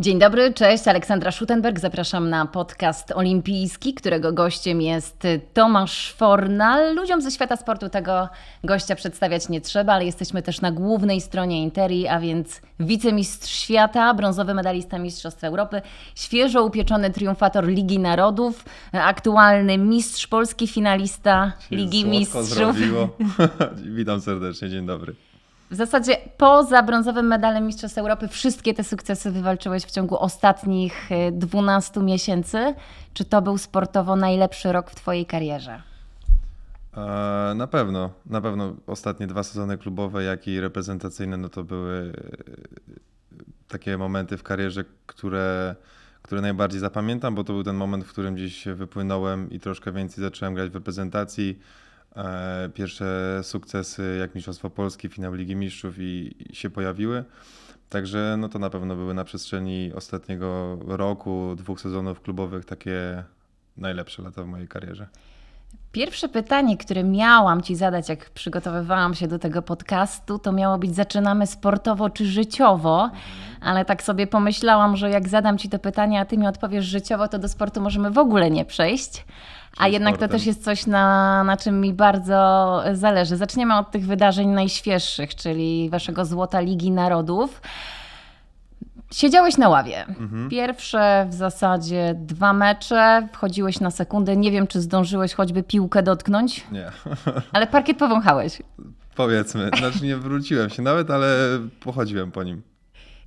Dzień dobry, cześć, Aleksandra Schutenberg. Zapraszam na podcast olimpijski, którego gościem jest Tomasz Fornal. Ludziom ze świata sportu tego gościa przedstawiać nie trzeba, ale jesteśmy też na głównej stronie Interi, a więc wicemistrz świata, brązowy medalista Mistrzostw Europy, świeżo upieczony triumfator Ligi Narodów, aktualny mistrz Polski, finalista Ligi Mistrzów. Zrobiło. Witam serdecznie, dzień dobry. W zasadzie poza brązowym medalem Mistrzostw Europy wszystkie te sukcesy wywalczyłeś w ciągu ostatnich 12 y, miesięcy. Czy to był sportowo najlepszy rok w Twojej karierze? E, na pewno, na pewno ostatnie dwa sezony klubowe, jak i reprezentacyjne, no to były e, takie momenty w karierze, które, które najbardziej zapamiętam, bo to był ten moment, w którym gdzieś wypłynąłem i troszkę więcej zacząłem grać w reprezentacji. E, pierwsze sukcesy jak Mistrzostwo Polskie, finał Ligi Mistrzów i, i się pojawiły. Także no to na pewno były na przestrzeni ostatniego roku, dwóch sezonów klubowych takie najlepsze lata w mojej karierze. Pierwsze pytanie, które miałam Ci zadać, jak przygotowywałam się do tego podcastu, to miało być zaczynamy sportowo czy życiowo, ale tak sobie pomyślałam, że jak zadam Ci to pytanie, a Ty mi odpowiesz życiowo, to do sportu możemy w ogóle nie przejść. A jednak sportem. to też jest coś, na, na czym mi bardzo zależy. Zaczniemy od tych wydarzeń najświeższych, czyli Waszego Złota Ligi Narodów. Siedziałeś na ławie. Mhm. Pierwsze w zasadzie dwa mecze, wchodziłeś na sekundę. Nie wiem, czy zdążyłeś choćby piłkę dotknąć. Nie. Ale parkiet powąchałeś. Powiedzmy, znaczy nie wróciłem się nawet, ale pochodziłem po nim.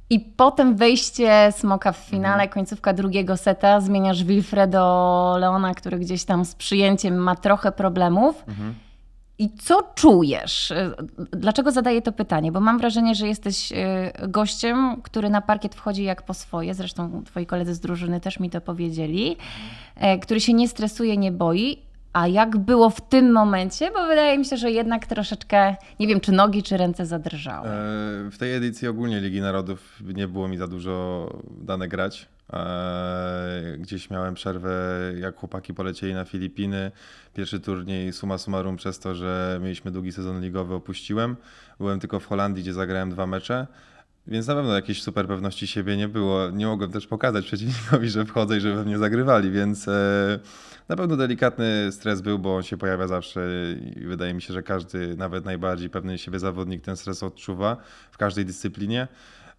I potem wejście Smoka w finale, mhm. końcówka drugiego seta, zmieniasz Wilfredo Leona, który gdzieś tam z przyjęciem ma trochę problemów. Mhm. I co czujesz? E, dlaczego zadaję to pytanie? Bo mam wrażenie, że jesteś e, gościem, który na parkiet wchodzi jak po swoje. Zresztą twoi koledzy z drużyny też mi to powiedzieli, e, który się nie stresuje, nie boi. A jak było w tym momencie? Bo wydaje mi się, że jednak troszeczkę, nie wiem, czy nogi, czy ręce zadrżały. W tej edycji ogólnie Ligi Narodów nie było mi za dużo dane grać. E, gdzieś miałem przerwę, jak chłopaki polecieli na Filipiny. Pierwszy turniej suma summarum przez to, że mieliśmy długi sezon ligowy opuściłem. Byłem tylko w Holandii, gdzie zagrałem dwa mecze. Więc na pewno jakiejś super pewności siebie nie było. Nie mogłem też pokazać przeciwnikowi, że wchodzę i że we mnie zagrywali, więc e, na pewno delikatny stres był, bo on się pojawia zawsze i wydaje mi się, że każdy, nawet najbardziej pewny siebie zawodnik, ten stres odczuwa w każdej dyscyplinie.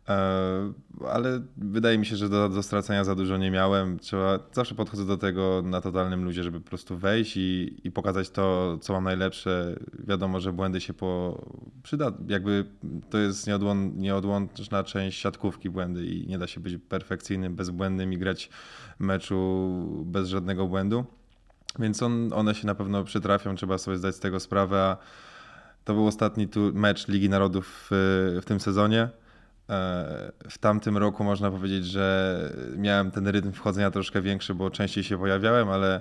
E, ale wydaje mi się, że do, do stracenia za dużo nie miałem. Trzeba, zawsze podchodzę do tego na totalnym luzie, żeby po prostu wejść i, i pokazać to, co mam najlepsze. Wiadomo, że błędy się po, przyda. Jakby to jest nieodłą, nieodłączna część siatkówki błędy i nie da się być perfekcyjnym, bezbłędnym i grać meczu bez żadnego błędu. Więc on, one się na pewno przytrafią, trzeba sobie zdać z tego sprawę. A to był ostatni tu, mecz Ligi Narodów w, w tym sezonie E, w tamtym roku można powiedzieć, że miałem ten rytm wchodzenia troszkę większy, bo częściej się pojawiałem, ale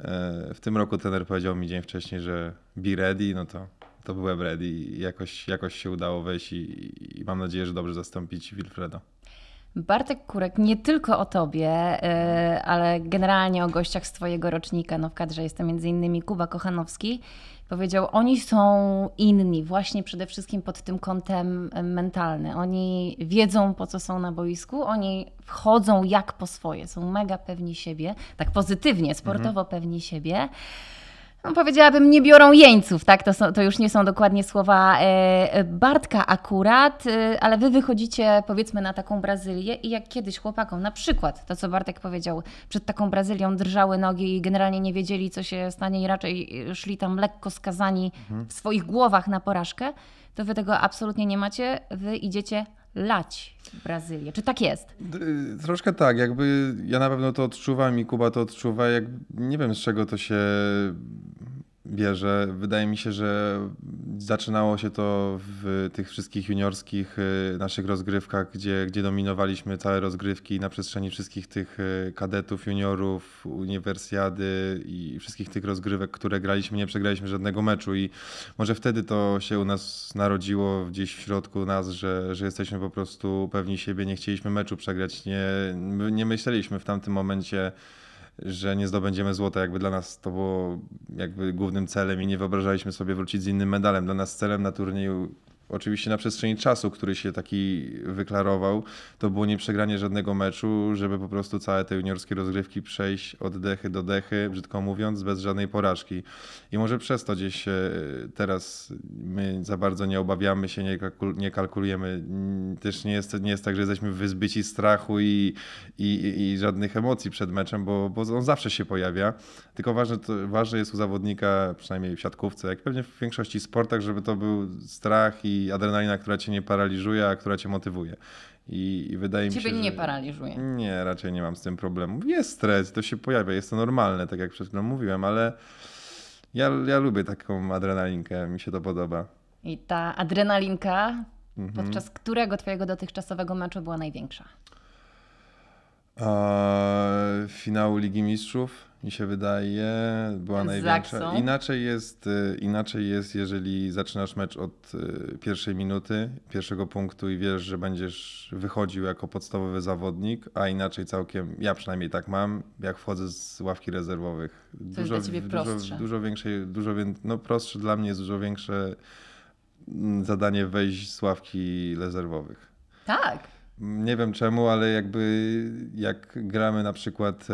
e, w tym roku tener powiedział mi dzień wcześniej, że be ready, no to, to byłem ready i jakoś, jakoś się udało wejść i, i mam nadzieję, że dobrze zastąpić Wilfredo. Bartek Kurek, nie tylko o tobie, e, ale generalnie o gościach z twojego rocznika, no w kadrze jest tam między innymi Kuba Kochanowski, powiedział, oni są inni, właśnie przede wszystkim pod tym kątem e, mentalnym. Oni wiedzą, po co są na boisku, oni wchodzą jak po swoje, są mega pewni siebie, tak pozytywnie, sportowo mhm. pewni siebie no powiedziałabym, nie biorą jeńców, tak? To, są, to już nie są dokładnie słowa e, e, Bartka akurat, e, ale wy wychodzicie powiedzmy na taką Brazylię i jak kiedyś chłopakom, na przykład to, co Bartek powiedział, przed taką Brazylią drżały nogi i generalnie nie wiedzieli, co się stanie i raczej szli tam lekko skazani mhm. w swoich głowach na porażkę, to wy tego absolutnie nie macie, wy idziecie lać Brazylię. Czy tak jest? Y, troszkę tak. Jakby ja na pewno to odczuwam i Kuba to odczuwa. Jak, nie wiem z czego to się bierze. Wydaje mi się, że zaczynało się to w tych wszystkich juniorskich y, naszych rozgrywkach, gdzie, gdzie dominowaliśmy całe rozgrywki na przestrzeni wszystkich tych y, kadetów, juniorów, uniwersjady i wszystkich tych rozgrywek, które graliśmy. Nie przegraliśmy żadnego meczu i może wtedy to się u nas narodziło gdzieś w środku nas, że, że jesteśmy po prostu pewni siebie, nie chcieliśmy meczu przegrać. Nie, nie myśleliśmy w tamtym momencie, że nie zdobędziemy złota. Jakby dla nas to było jakby głównym celem i nie wyobrażaliśmy sobie wrócić z innym medalem. Dla nas celem na turnieju oczywiście na przestrzeni czasu, który się taki wyklarował, to było nie przegranie żadnego meczu, żeby po prostu całe te juniorskie rozgrywki przejść od dechy do dechy, brzydko mówiąc, bez żadnej porażki. I może przez to gdzieś e, teraz my za bardzo nie obawiamy się, nie, kalkulujemy. Też nie jest, nie jest tak, że jesteśmy wyzbyci strachu i, i, i żadnych emocji przed meczem, bo, bo on zawsze się pojawia. Tylko ważne, to, ważne jest u zawodnika, przynajmniej w siatkówce, jak pewnie w większości sportach, żeby to był strach i i adrenalina, która cię nie paraliżuje, a która cię motywuje. I, i wydaje Ciebie mi się. Ciebie nie że... paraliżuje. Nie, raczej nie mam z tym problemu. Jest stres, to się pojawia, jest to normalne, tak jak przed chwilą mówiłem, ale ja, ja lubię taką adrenalinkę, mi się to podoba. I ta adrenalinka, mhm. podczas którego Twojego dotychczasowego meczu była największa? Eee, finału Ligi Mistrzów mi się wydaje, była największa. Inaczej jest, y, inaczej jest, jeżeli zaczynasz mecz od y, pierwszej minuty, pierwszego punktu i wiesz, że będziesz wychodził jako podstawowy zawodnik, a inaczej całkiem, ja przynajmniej tak mam, jak wchodzę z ławki rezerwowych. Dużo, jest dla ciebie prostsze. Dużo, dużo większe, dużo, no prostsze dla mnie jest dużo większe mm, zadanie wejść z ławki rezerwowych. Tak. Nie wiem czemu, ale jakby jak gramy na przykład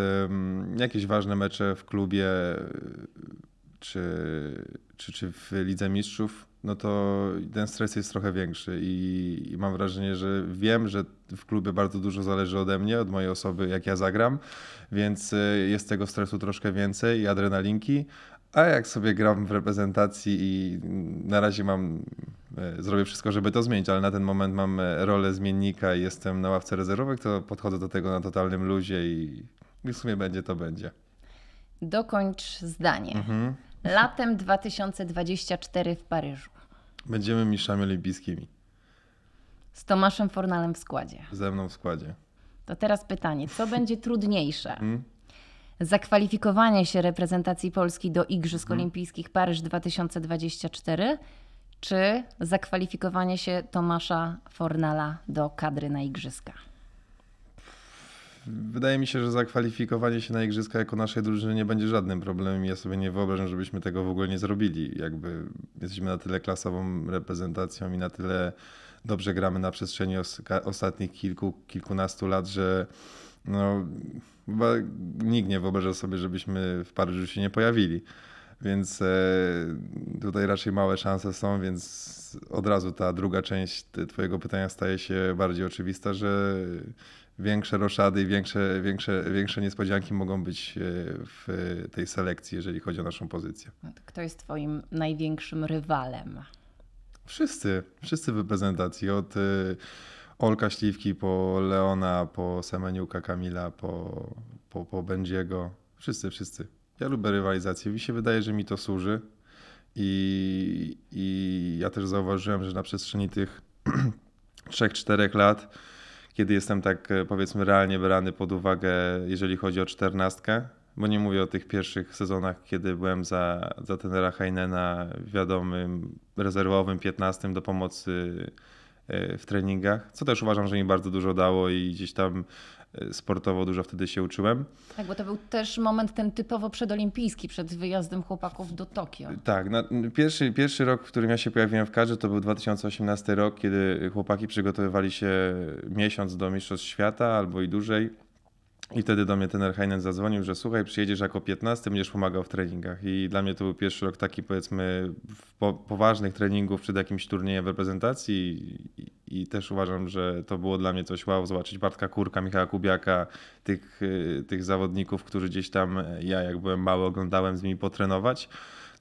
jakieś ważne mecze w klubie czy, czy, czy w Lidze Mistrzów, no to ten stres jest trochę większy i, i, mam wrażenie, że wiem, że w klubie bardzo dużo zależy ode mnie, od mojej osoby, jak ja zagram, więc e, jest tego stresu troszkę więcej i adrenalinki, a jak sobie gram w reprezentacji i na razie mam, e, zrobię wszystko, żeby to zmienić, ale na ten moment mam e, rolę zmiennika i jestem na ławce rezerwowej, to podchodzę do tego na totalnym luzie i w sumie będzie to będzie. Dokończ zdanie. Mhm. Latem 2024 w Paryżu. Będziemy mistrzami olimpijskimi. Z Tomaszem Fornalem w składzie. Ze mną w składzie. To teraz pytanie, co będzie trudniejsze? Mhm zakwalifikowanie się reprezentacji Polski do Igrzysk hmm. Olimpijskich Paryż 2024 czy zakwalifikowanie się Tomasza Fornala do kadry na Igrzyska? Wydaje mi się, że zakwalifikowanie się na Igrzyska jako naszej drużyny nie będzie żadnym problemem. Ja sobie nie wyobrażam, żebyśmy tego w ogóle nie zrobili. Jakby jesteśmy na tyle klasową reprezentacją i na tyle dobrze gramy na przestrzeni ostatnich kilku, kilkunastu lat, że no, Chyba nikt nie wyobraża sobie, żebyśmy w Paryżu się nie pojawili. Więc e, tutaj raczej małe szanse są, więc od razu ta druga część Twojego pytania staje się bardziej oczywista, że większe roszady i większe, większe, większe niespodzianki mogą być e, w tej selekcji, jeżeli chodzi o naszą pozycję. Kto jest Twoim największym rywalem? Wszyscy, wszyscy w reprezentacji. Od e, Olka Śliwki, po Leona, po Semeniuka Kamila, po, po, po Będziego. Wszyscy, wszyscy. Ja lubię rywalizację. Mi się wydaje, że mi to służy. I, i ja też zauważyłem, że na przestrzeni tych 3-4 lat, kiedy jestem tak e, powiedzmy realnie brany pod uwagę, jeżeli chodzi o czternastkę, bo nie mówię o tych pierwszych sezonach, kiedy byłem za, za tenera Heinena wiadomym, rezerwowym, 15 do pomocy E, w treningach, co też uważam, że mi bardzo dużo dało i gdzieś tam e, sportowo dużo wtedy się uczyłem. Tak, bo to był też moment ten typowo przedolimpijski, przed wyjazdem chłopaków do Tokio. Tak, no, pierwszy, pierwszy rok, w którym ja się pojawiłem w kadrze, to był 2018 rok, kiedy chłopaki przygotowywali się miesiąc do Mistrzostw Świata albo i dłużej i wtedy do mnie ten Heinen zadzwonił, że słuchaj, przyjedziesz jako 15, będziesz pomagał w treningach. I dla mnie to był pierwszy rok taki, powiedzmy, po, poważnych treningów przed jakimś turniejem w reprezentacji. I, I, też uważam, że to było dla mnie coś wow, zobaczyć Bartka Kurka, Michała Kubiaka, tych, y, tych zawodników, którzy gdzieś tam ja, jak byłem mały, oglądałem z nimi potrenować.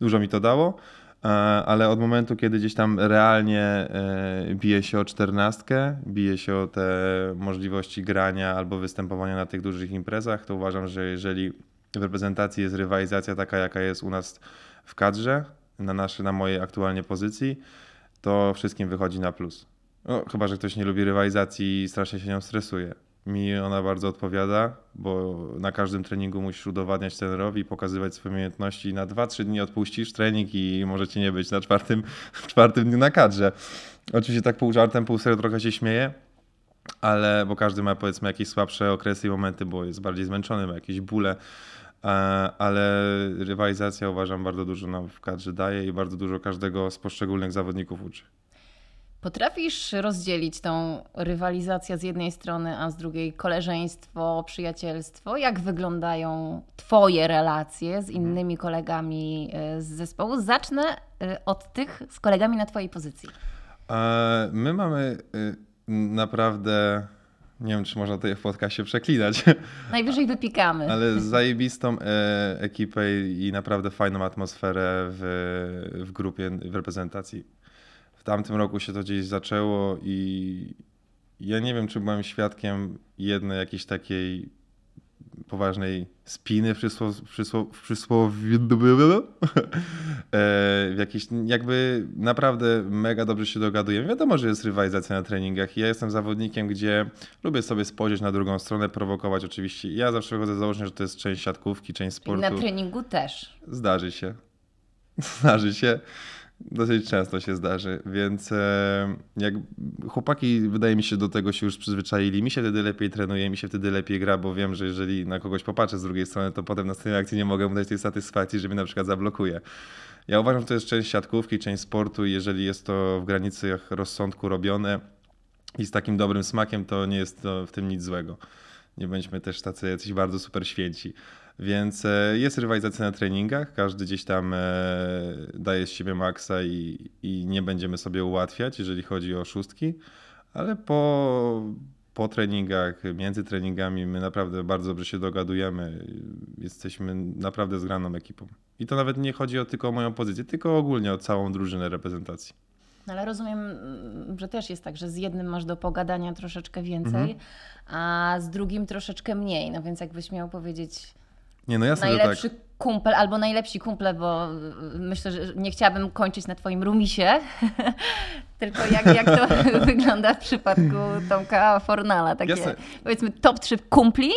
Dużo mi to dało. E, ale od momentu, kiedy gdzieś tam realnie e, bije się o czternastkę, bije się o te możliwości grania albo występowania na tych dużych imprezach, to uważam, że jeżeli w reprezentacji jest rywalizacja taka, jaka jest u nas w kadrze, na, naszej, na mojej aktualnie pozycji, to wszystkim wychodzi na plus. No, chyba, że ktoś nie lubi rywalizacji i strasznie się nią stresuje mi ona bardzo odpowiada, bo na każdym treningu musisz udowadniać trenerowi, pokazywać swoje umiejętności. Na 2-3 dni odpuścisz trening i możecie nie być na czwartym, w czwartym dniu na kadrze. Oczywiście tak pół żartem, pół serio trochę się śmieje, ale bo każdy ma powiedzmy jakieś słabsze okresy i momenty, bo jest bardziej zmęczony, ma jakieś bóle, e, ale rywalizacja uważam bardzo dużo nam w kadrze daje i bardzo dużo każdego z poszczególnych zawodników uczy. Potrafisz rozdzielić tą rywalizację z jednej strony, a z drugiej koleżeństwo, przyjacielstwo? Jak wyglądają Twoje relacje z mhm. innymi kolegami e, z zespołu? Zacznę e, od tych z kolegami na Twojej pozycji. E, my mamy naprawdę. Nie wiem, czy można tutaj w podcastie przeklinać. Najwyżej wypikamy. Ale zajebistą ekipę i naprawdę fajną atmosferę w, w grupie w reprezentacji. W tamtym roku się to gdzieś zaczęło i ja nie wiem, czy byłem świadkiem jednej jakiejś takiej poważnej spiny w przysłowie, e, w jakiejś jakby naprawdę mega dobrze się dogadujemy. Wiadomo, że jest rywalizacja na treningach. Ja jestem zawodnikiem, gdzie lubię sobie spojrzeć na drugą stronę, prowokować oczywiście. Ja zawsze wychodzę z założenia, że to jest część siatkówki, część sportu. I na treningu też. Zdarzy się. Zdarzy się dosyć często się zdarzy, więc e, jak chłopaki wydaje mi się do tego się już przyzwyczaili, mi się wtedy lepiej trenuje, mi się wtedy lepiej gra, bo wiem, że jeżeli na kogoś popatrzę z drugiej strony, to potem na scenie akcji nie mogę mu dać tej satysfakcji, że mnie na przykład zablokuje. Ja uważam, że to jest część siatkówki, część sportu i jeżeli jest to w granicach rozsądku robione i z takim dobrym smakiem, to nie jest to w tym nic złego. Nie bądźmy też tacy jacyś bardzo super święci. Więc e, jest rywalizacja na treningach, każdy gdzieś tam e, daje z siebie maksa i, i nie będziemy sobie ułatwiać, jeżeli chodzi o szóstki, ale po, po treningach, między treningami my naprawdę bardzo dobrze się dogadujemy. Jesteśmy naprawdę zgraną ekipą. I to nawet nie chodzi o tylko o moją pozycję, tylko ogólnie o całą drużynę reprezentacji. No ale rozumiem, mm, że też jest tak, że z jednym masz do pogadania troszeczkę więcej, mhm. a z drugim troszeczkę mniej. No więc jakbyś miał powiedzieć nie, no jasne, tak. najlepszy tak. kumpel albo najlepsi kumple, bo y, y, myślę, że nie chciałabym kończyć na twoim rumisie, tylko jak, jak to wygląda w przypadku Tomka Fornala. Takie, jasne. powiedzmy top 3 kumpli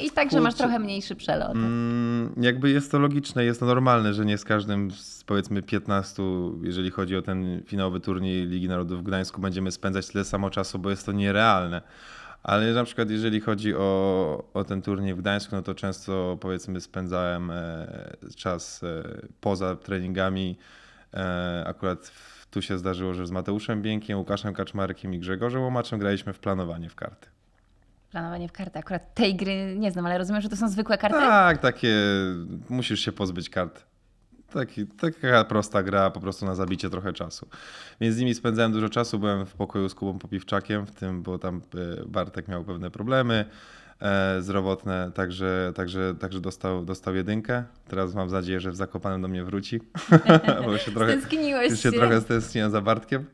i tak, że masz trochę mniejszy przelot. Mm, jakby jest to logiczne, jest to normalne, że nie z każdym z powiedzmy 15, jeżeli chodzi o ten finałowy turniej Ligi Narodów w Gdańsku, będziemy spędzać tyle samo czasu, bo jest to nierealne. Ale na przykład jeżeli chodzi o, o ten turniej w Gdańsku, no to często powiedzmy spędzałem e, czas e, poza treningami. E, akurat tu się zdarzyło, że z Mateuszem Biękiem, Łukaszem Kaczmarkiem i Grzegorzem Łomaczem graliśmy w planowanie w karty. Planowanie w karty. Akurat tej gry nie znam, ale rozumiem, że to są zwykłe karty? Tak, takie. Musisz się pozbyć kart taki, taka prosta gra, po prostu na zabicie trochę czasu. Więc z nimi spędzałem dużo czasu, byłem w pokoju z Kubą Popiwczakiem, w tym, bo tam e, Bartek miał pewne problemy e, zdrowotne, także, także, także dostał, dostał jedynkę. Teraz mam nadzieję, że w Zakopanem do mnie wróci, bo się trochę, już się, się trochę stęskniłem za Bartkiem.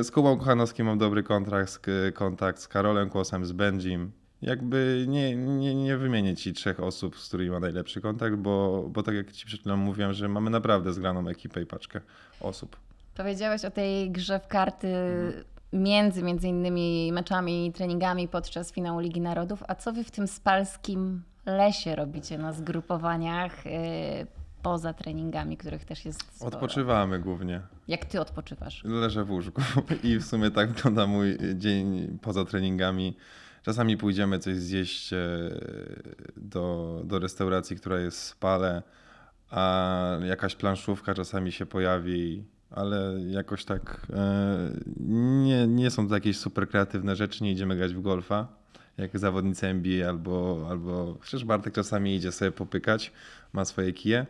E, z Kubą Kochanowskim mam dobry kontrakt, kontakt z Karolem Kłosem, z Benjim, jakby nie, nie, nie wymienię ci trzech osób, z którymi ma najlepszy kontakt, bo, bo tak jak ci przed chwilą mówiłem, że mamy naprawdę zgraną ekipę i paczkę osób. Powiedziałeś o tej grze w karty mhm. między między innymi meczami i treningami podczas finału Ligi Narodów. A co wy w tym spalskim lesie robicie na zgrupowaniach yy, poza treningami, których też jest sporo? Odpoczywamy głównie. Jak ty odpoczywasz? Leżę w łóżku i w sumie tak wygląda mój dzień poza treningami. Czasami pójdziemy coś zjeść e, do, do restauracji, która jest w spale, a jakaś planszówka czasami się pojawi, ale jakoś tak e, nie, nie są to jakieś super kreatywne rzeczy, nie idziemy grać w golfa jak zawodnicy NBA albo, albo chociaż Bartek czasami idzie sobie popykać, ma swoje kije.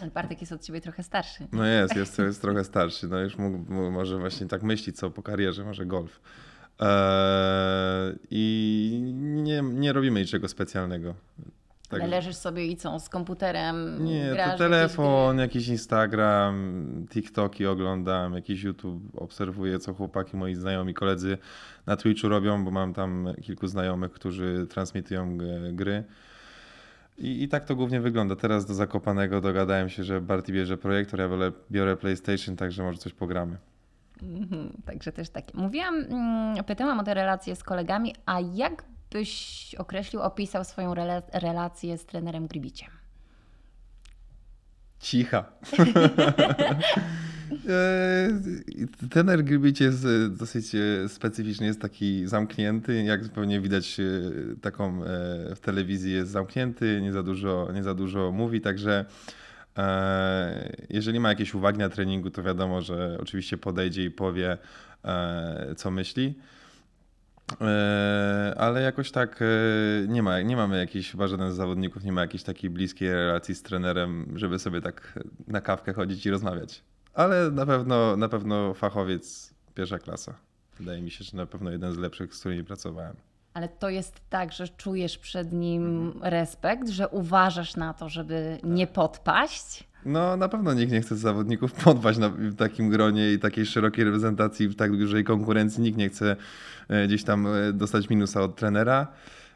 Ale Bartek jest od ciebie trochę starszy. No jest, jest, jest trochę starszy. No już mógł, może właśnie tak myśli, co po karierze, może golf. Eee, I nie, nie robimy niczego specjalnego. Tak. Ale leżysz sobie i co, z komputerem? Nie, to telefon, jakiś Instagram, TikToki oglądam, jakiś YouTube, obserwuję co chłopaki, moi znajomi, koledzy na Twitchu robią, bo mam tam kilku znajomych, którzy transmitują e, gry. I, I tak to głównie wygląda. Teraz do Zakopanego dogadałem się, że Barty bierze projektor, ja biorę PlayStation, także może coś pogramy. Mhm, także też takie. Mówiłam, mm, pytałam o te relacje z kolegami, a jak byś określił, opisał swoją relację z trenerem Gribiciem? Cicha. E, trener Gribic jest e, dosyć e, specyficzny, jest taki zamknięty, jak pewnie widać taką w telewizji jest zamknięty, nie za dużo, nie za dużo mówi, także E, jeżeli ma jakieś uwagi na treningu, to wiadomo, że oczywiście podejdzie i powie, e, co myśli. E, ale jakoś tak nie, ma, nie mamy jakiejś, chyba żaden z zawodników nie ma jakiejś takiej bliskiej relacji z trenerem, żeby sobie tak na kawkę chodzić i rozmawiać. Ale na pewno, na pewno fachowiec pierwsza klasa. Wydaje mi się, że na pewno jeden z lepszych, z którymi pracowałem ale to jest tak, że czujesz przed nim mhm. respekt, że uważasz na to, żeby nie tak. podpaść. No, na pewno nikt nie chce zawodników podpaść na, w takim gronie i takiej szerokiej reprezentacji, w tak dużej konkurencji. Nikt nie chce e, gdzieś tam e, dostać minusa od trenera.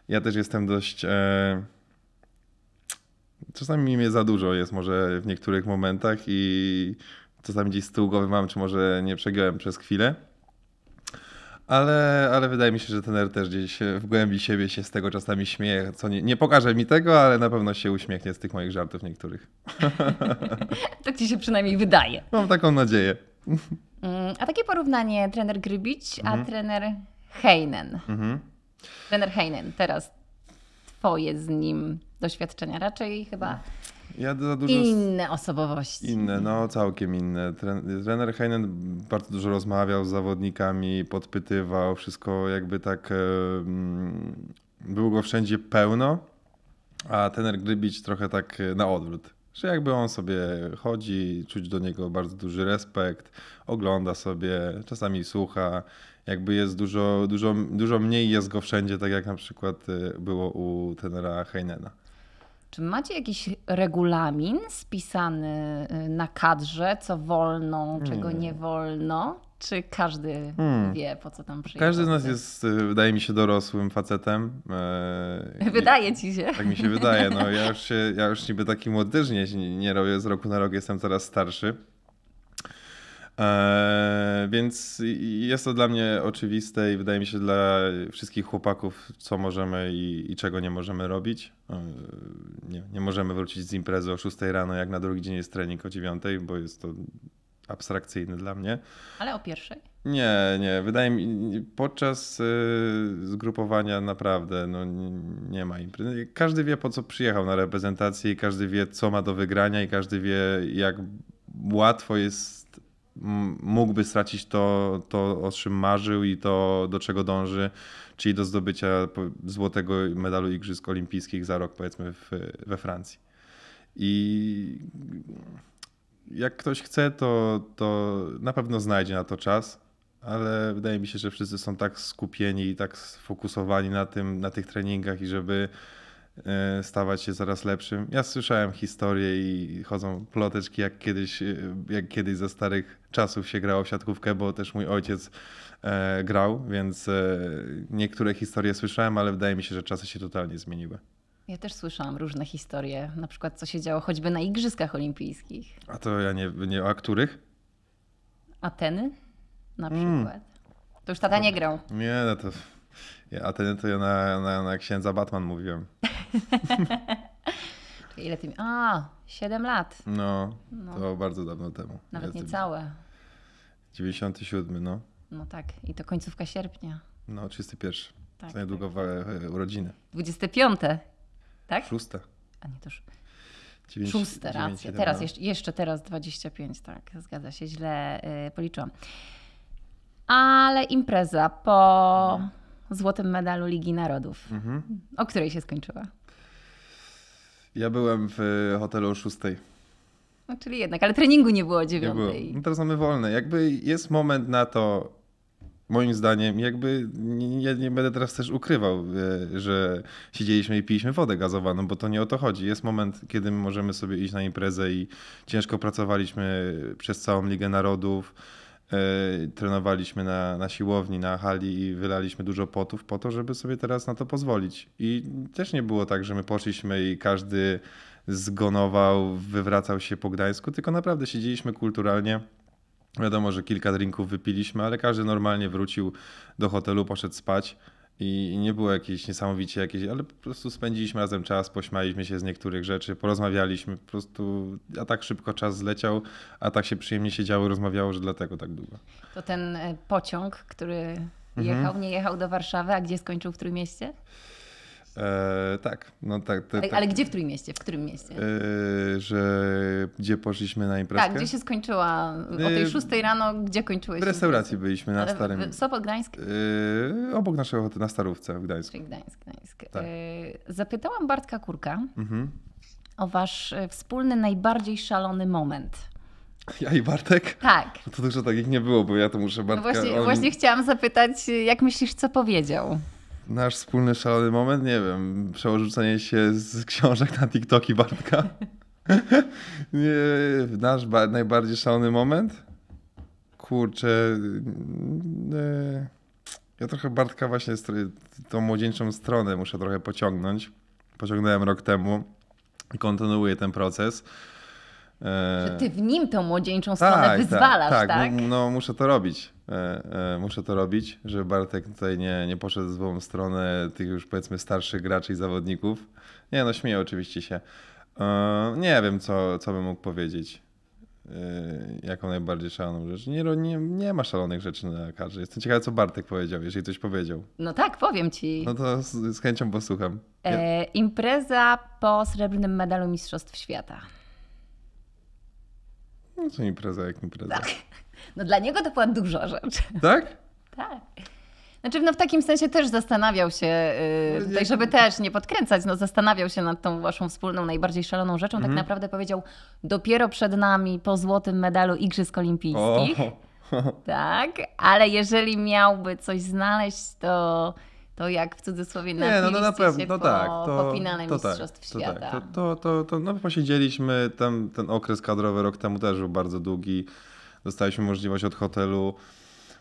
Ja też jestem dość. E... Czasami mnie za dużo jest, może w niektórych momentach, i czasami gdzieś z tyłu głowy mam, czy może nie przegiąłem przez chwilę ale, ale wydaje mi się, że tener też gdzieś e, w głębi siebie się z tego czasami śmieje, co nie, nie pokaże mi tego, ale na pewno się uśmiechnie z tych moich żartów niektórych. tak ci się przynajmniej wydaje. Mam taką nadzieję. Mm, a takie porównanie trener Grybić, a mhm. trener Heinen. Mhm. Trener Heinen, teraz twoje z nim doświadczenia raczej chyba ja za dużo... Inne osobowości. Inne, no całkiem inne. Tren, trener Heinen bardzo dużo rozmawiał z zawodnikami, podpytywał, wszystko jakby tak... E, mm, było go wszędzie pełno, a Tener Grybić trochę tak e, na odwrót że jakby on sobie chodzi, czuć do niego bardzo duży respekt, ogląda sobie, czasami słucha, jakby jest dużo, dużo, dużo mniej jest go wszędzie, tak jak na przykład e, było u tenera Heinena. Czy macie jakiś regulamin spisany y, na kadrze, co wolno, czego hmm. nie wolno? Czy każdy hmm. wie, po co tam przyjechał? Każdy z nas jest, y, wydaje mi się, dorosłym facetem. E, wydaje ci się. Tak mi się wydaje. No, ja, już się, ja już niby taki młody nie robię z roku na rok, jestem coraz starszy. E, więc jest to dla mnie oczywiste i wydaje mi się dla wszystkich chłopaków, co możemy i, i czego nie możemy robić. E, nie, nie możemy wrócić z imprezy o 6 rano, jak na drugi dzień jest trening o 9, bo jest to abstrakcyjny dla mnie. Ale o pierwszej? Nie, nie. Wydaje mi podczas e, zgrupowania naprawdę no, nie, nie ma imprezy. Każdy wie po co przyjechał na reprezentację i każdy wie co ma do wygrania i każdy wie jak łatwo jest mógłby stracić to, to, o czym marzył i to, do czego dąży, czyli do zdobycia złotego medalu Igrzysk Olimpijskich za rok, powiedzmy, w, we Francji. I jak ktoś chce, to, to na pewno znajdzie na to czas, ale wydaje mi się, że wszyscy są tak skupieni i tak sfokusowani na, tym, na tych treningach i żeby E, stawać się coraz lepszym. Ja słyszałem historię i chodzą ploteczki, jak kiedyś, e, jak kiedyś za starych czasów się grało w siatkówkę, bo też mój ojciec e, grał, więc niektóre historie słyszałem, ale wydaje mi się, że czasy się totalnie zmieniły. Ja też słyszałam różne historie, na przykład co się działo choćby na Igrzyskach Olimpijskich. A to ja nie, nie a których? Ateny na hmm. przykład. Mm. To już tata nie grał. Nie, no to a ten to ja na, na, na księdza Batman mówiłem. Ile ty mi... A, 7 lat. No, no. to bardzo dawno temu. Nawet Jestem... niecałe. 97, no. No tak, i to końcówka sierpnia. No, 31. Tak, to niedługo tak. urodziny. 25, tak? 6. A nie, to już... 9, Szóste, 9, racja. teraz, jeszcze, jeszcze teraz 25, tak, zgadza się, źle yy, policzyłam. Ale impreza po... No złotym medalu Ligi Narodów, mhm. o której się skończyła. Ja byłem w e, hotelu o 6. No, czyli jednak, ale treningu nie było o 9. No teraz mamy wolne. Jakby jest moment na to, moim zdaniem, jakby ja nie będę teraz też ukrywał, e, że siedzieliśmy i piliśmy wodę gazowaną, bo to nie o to chodzi. Jest moment, kiedy możemy sobie iść na imprezę i ciężko pracowaliśmy przez całą Ligę Narodów. E, trenowaliśmy na, na siłowni, na hali i wylaliśmy dużo potów po to, żeby sobie teraz na to pozwolić. I też nie było tak, że my poszliśmy i każdy zgonował, wywracał się po Gdańsku, tylko naprawdę siedzieliśmy kulturalnie. Wiadomo, że kilka drinków wypiliśmy, ale każdy normalnie wrócił do hotelu, poszedł spać i nie było jakieś niesamowicie jakieś ale po prostu spędziliśmy razem czas, pośmialiśmy się z niektórych rzeczy, porozmawialiśmy, po prostu, a tak szybko czas zleciał, a tak się przyjemnie siedziało, rozmawiało, że dlatego tak długo. To ten e, pociąg, który mhm. jechał, mhm. nie jechał do Warszawy, a gdzie skończył w Trójmieście? mieście? E, tak, no tak. Te, ale, tak. ale, gdzie w mieście? W którym mieście? E, że gdzie poszliśmy na imprezę? Tak, gdzie się skończyła? O tej e, szóstej rano, gdzie kończyłeś? W restauracji byliśmy na ale Starym. W, Sopot Gdańsk? obok naszej ochoty, na Starówce w Gdańsku. Czyli Gdańsk, Gdańsk. Tak. zapytałam Bartka Kurka mhm. o wasz wspólny, najbardziej szalony moment. Ja i Bartek? Tak. To dużo takich nie było, bo ja to muszę no Bartka... No właśnie, on... właśnie chciałam zapytać, jak myślisz, co powiedział? nasz wspólny szalony moment, nie wiem, przełożenie się z książek na TikToki Bartka. nie, nasz najbardziej szalony moment? Kurczę. Nie. Ja trochę Bartka właśnie tą młodzieńczą stronę muszę trochę pociągnąć. Pociągnąłem rok temu i kontynuuję ten proces. E, Że ty w nim tą młodzieńczą stronę tak, tak wyzwalasz, tak? tak? no, no muszę to robić. E, e, muszę to robić, żeby Bartek tutaj nie, nie poszedł w złą stronę tych już powiedzmy starszych graczy i zawodników. Nie no, śmieję oczywiście się. E, nie wiem, co, co bym mógł powiedzieć. Jaką najbardziej szaloną rzecz? Nie, nie, nie ma szalonych rzeczy na karze. Jestem ciekawa, co Bartek powiedział, jeżeli coś powiedział. No tak, powiem ci. No to z, z chęcią posłucham. E, impreza po srebrnym medalu Mistrzostw Świata. No to impreza jak impreza. Tak. No dla niego to była duża rzecz. Tak? tak. Znaczy, no w takim sensie też zastanawiał się, yy, tutaj, żeby też nie podkręcać, no zastanawiał się nad tą waszą wspólną, najbardziej szaloną rzeczą. Tak mhm. naprawdę powiedział, dopiero przed nami po złotym medalu Igrzysk Olimpijskich. O. Tak, ale jeżeli miałby coś znaleźć, to, to jak w cudzysłowie na Nie, no, no na pewno, no po, tak, to, po finale to tak, Mistrzostw Świata. To, tak, to, to, to, to no posiedzieliśmy, ten okres kadrowy rok temu też był bardzo długi dostaliśmy możliwość od hotelu.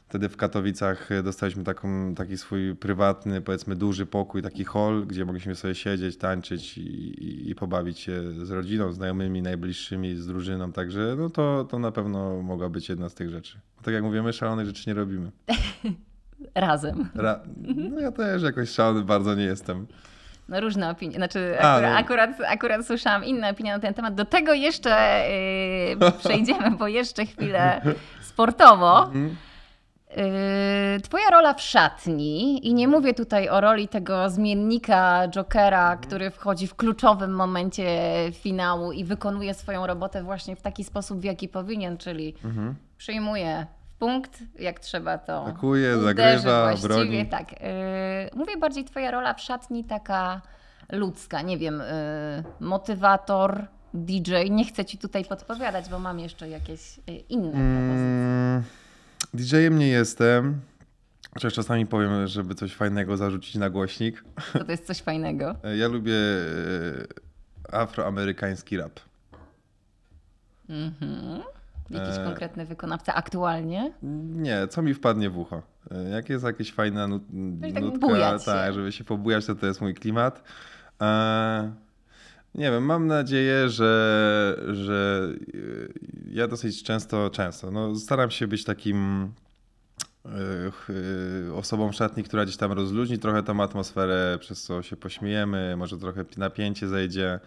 Wtedy w Katowicach e, dostaliśmy taką, taki swój prywatny, powiedzmy duży pokój, taki hall, gdzie mogliśmy sobie siedzieć, tańczyć i, i, i pobawić się z rodziną, znajomymi, najbliższymi, z drużyną. Także no to, to na pewno mogła być jedna z tych rzeczy. Tak jak mówimy, szalonych rzeczy nie robimy. Razem. Ra no ja też jakoś szalony bardzo nie jestem no różne opinie, znaczy akurat, no. akurat, akurat, słyszałam inne opinie na ten temat. Do tego jeszcze yy, przejdziemy, bo jeszcze chwilę sportowo. Mhm. Y, twoja rola w szatni, i nie mówię tutaj o roli tego zmiennika Jokera, mhm. który wchodzi w kluczowym momencie finału i wykonuje swoją robotę właśnie w taki sposób, w jaki powinien, czyli mhm. przyjmuje punkt, jak trzeba to Atakuje, zagrywa, broni. Tak. Y, mówię bardziej twoja rola w szatni taka ludzka, nie wiem, y, motywator, DJ. Nie chcę ci tutaj podpowiadać, bo mam jeszcze jakieś y, inne mm, propozycje. DJ-em nie jestem. Chociaż czasami powiem, żeby coś fajnego zarzucić na głośnik. To, to jest coś fajnego. Ja lubię afroamerykański rap. Mhm. Jakiś e, konkretny wykonawca aktualnie? Nie, co mi wpadnie w ucho. E, jak jest jakaś fajna nut... Tak nutka, tak, żeby się pobujać, to to jest mój klimat. E, nie wiem, mam nadzieję, że, że ja dosyć często, często, no staram się być takim osobą w szatni, która gdzieś tam rozluźni trochę tą atmosferę, przez co się pośmiejemy, może trochę napięcie zejdzie.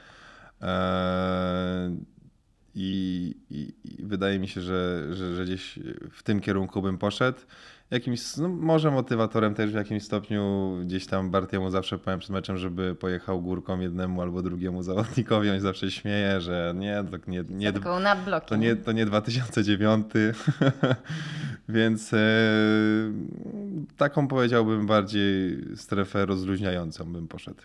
I, i, wydaje mi się, że, że, że, gdzieś w tym kierunku bym poszedł. Jakimś, no może motywatorem też w jakimś stopniu, gdzieś tam Bartiemu zawsze powiem przed meczem, żeby pojechał górką jednemu albo drugiemu zawodnikowi, on się zawsze śmieje, że nie, to nie, nie, to, to nie, to nie 2009, więc e, taką powiedziałbym bardziej strefę rozluźniającą bym poszedł.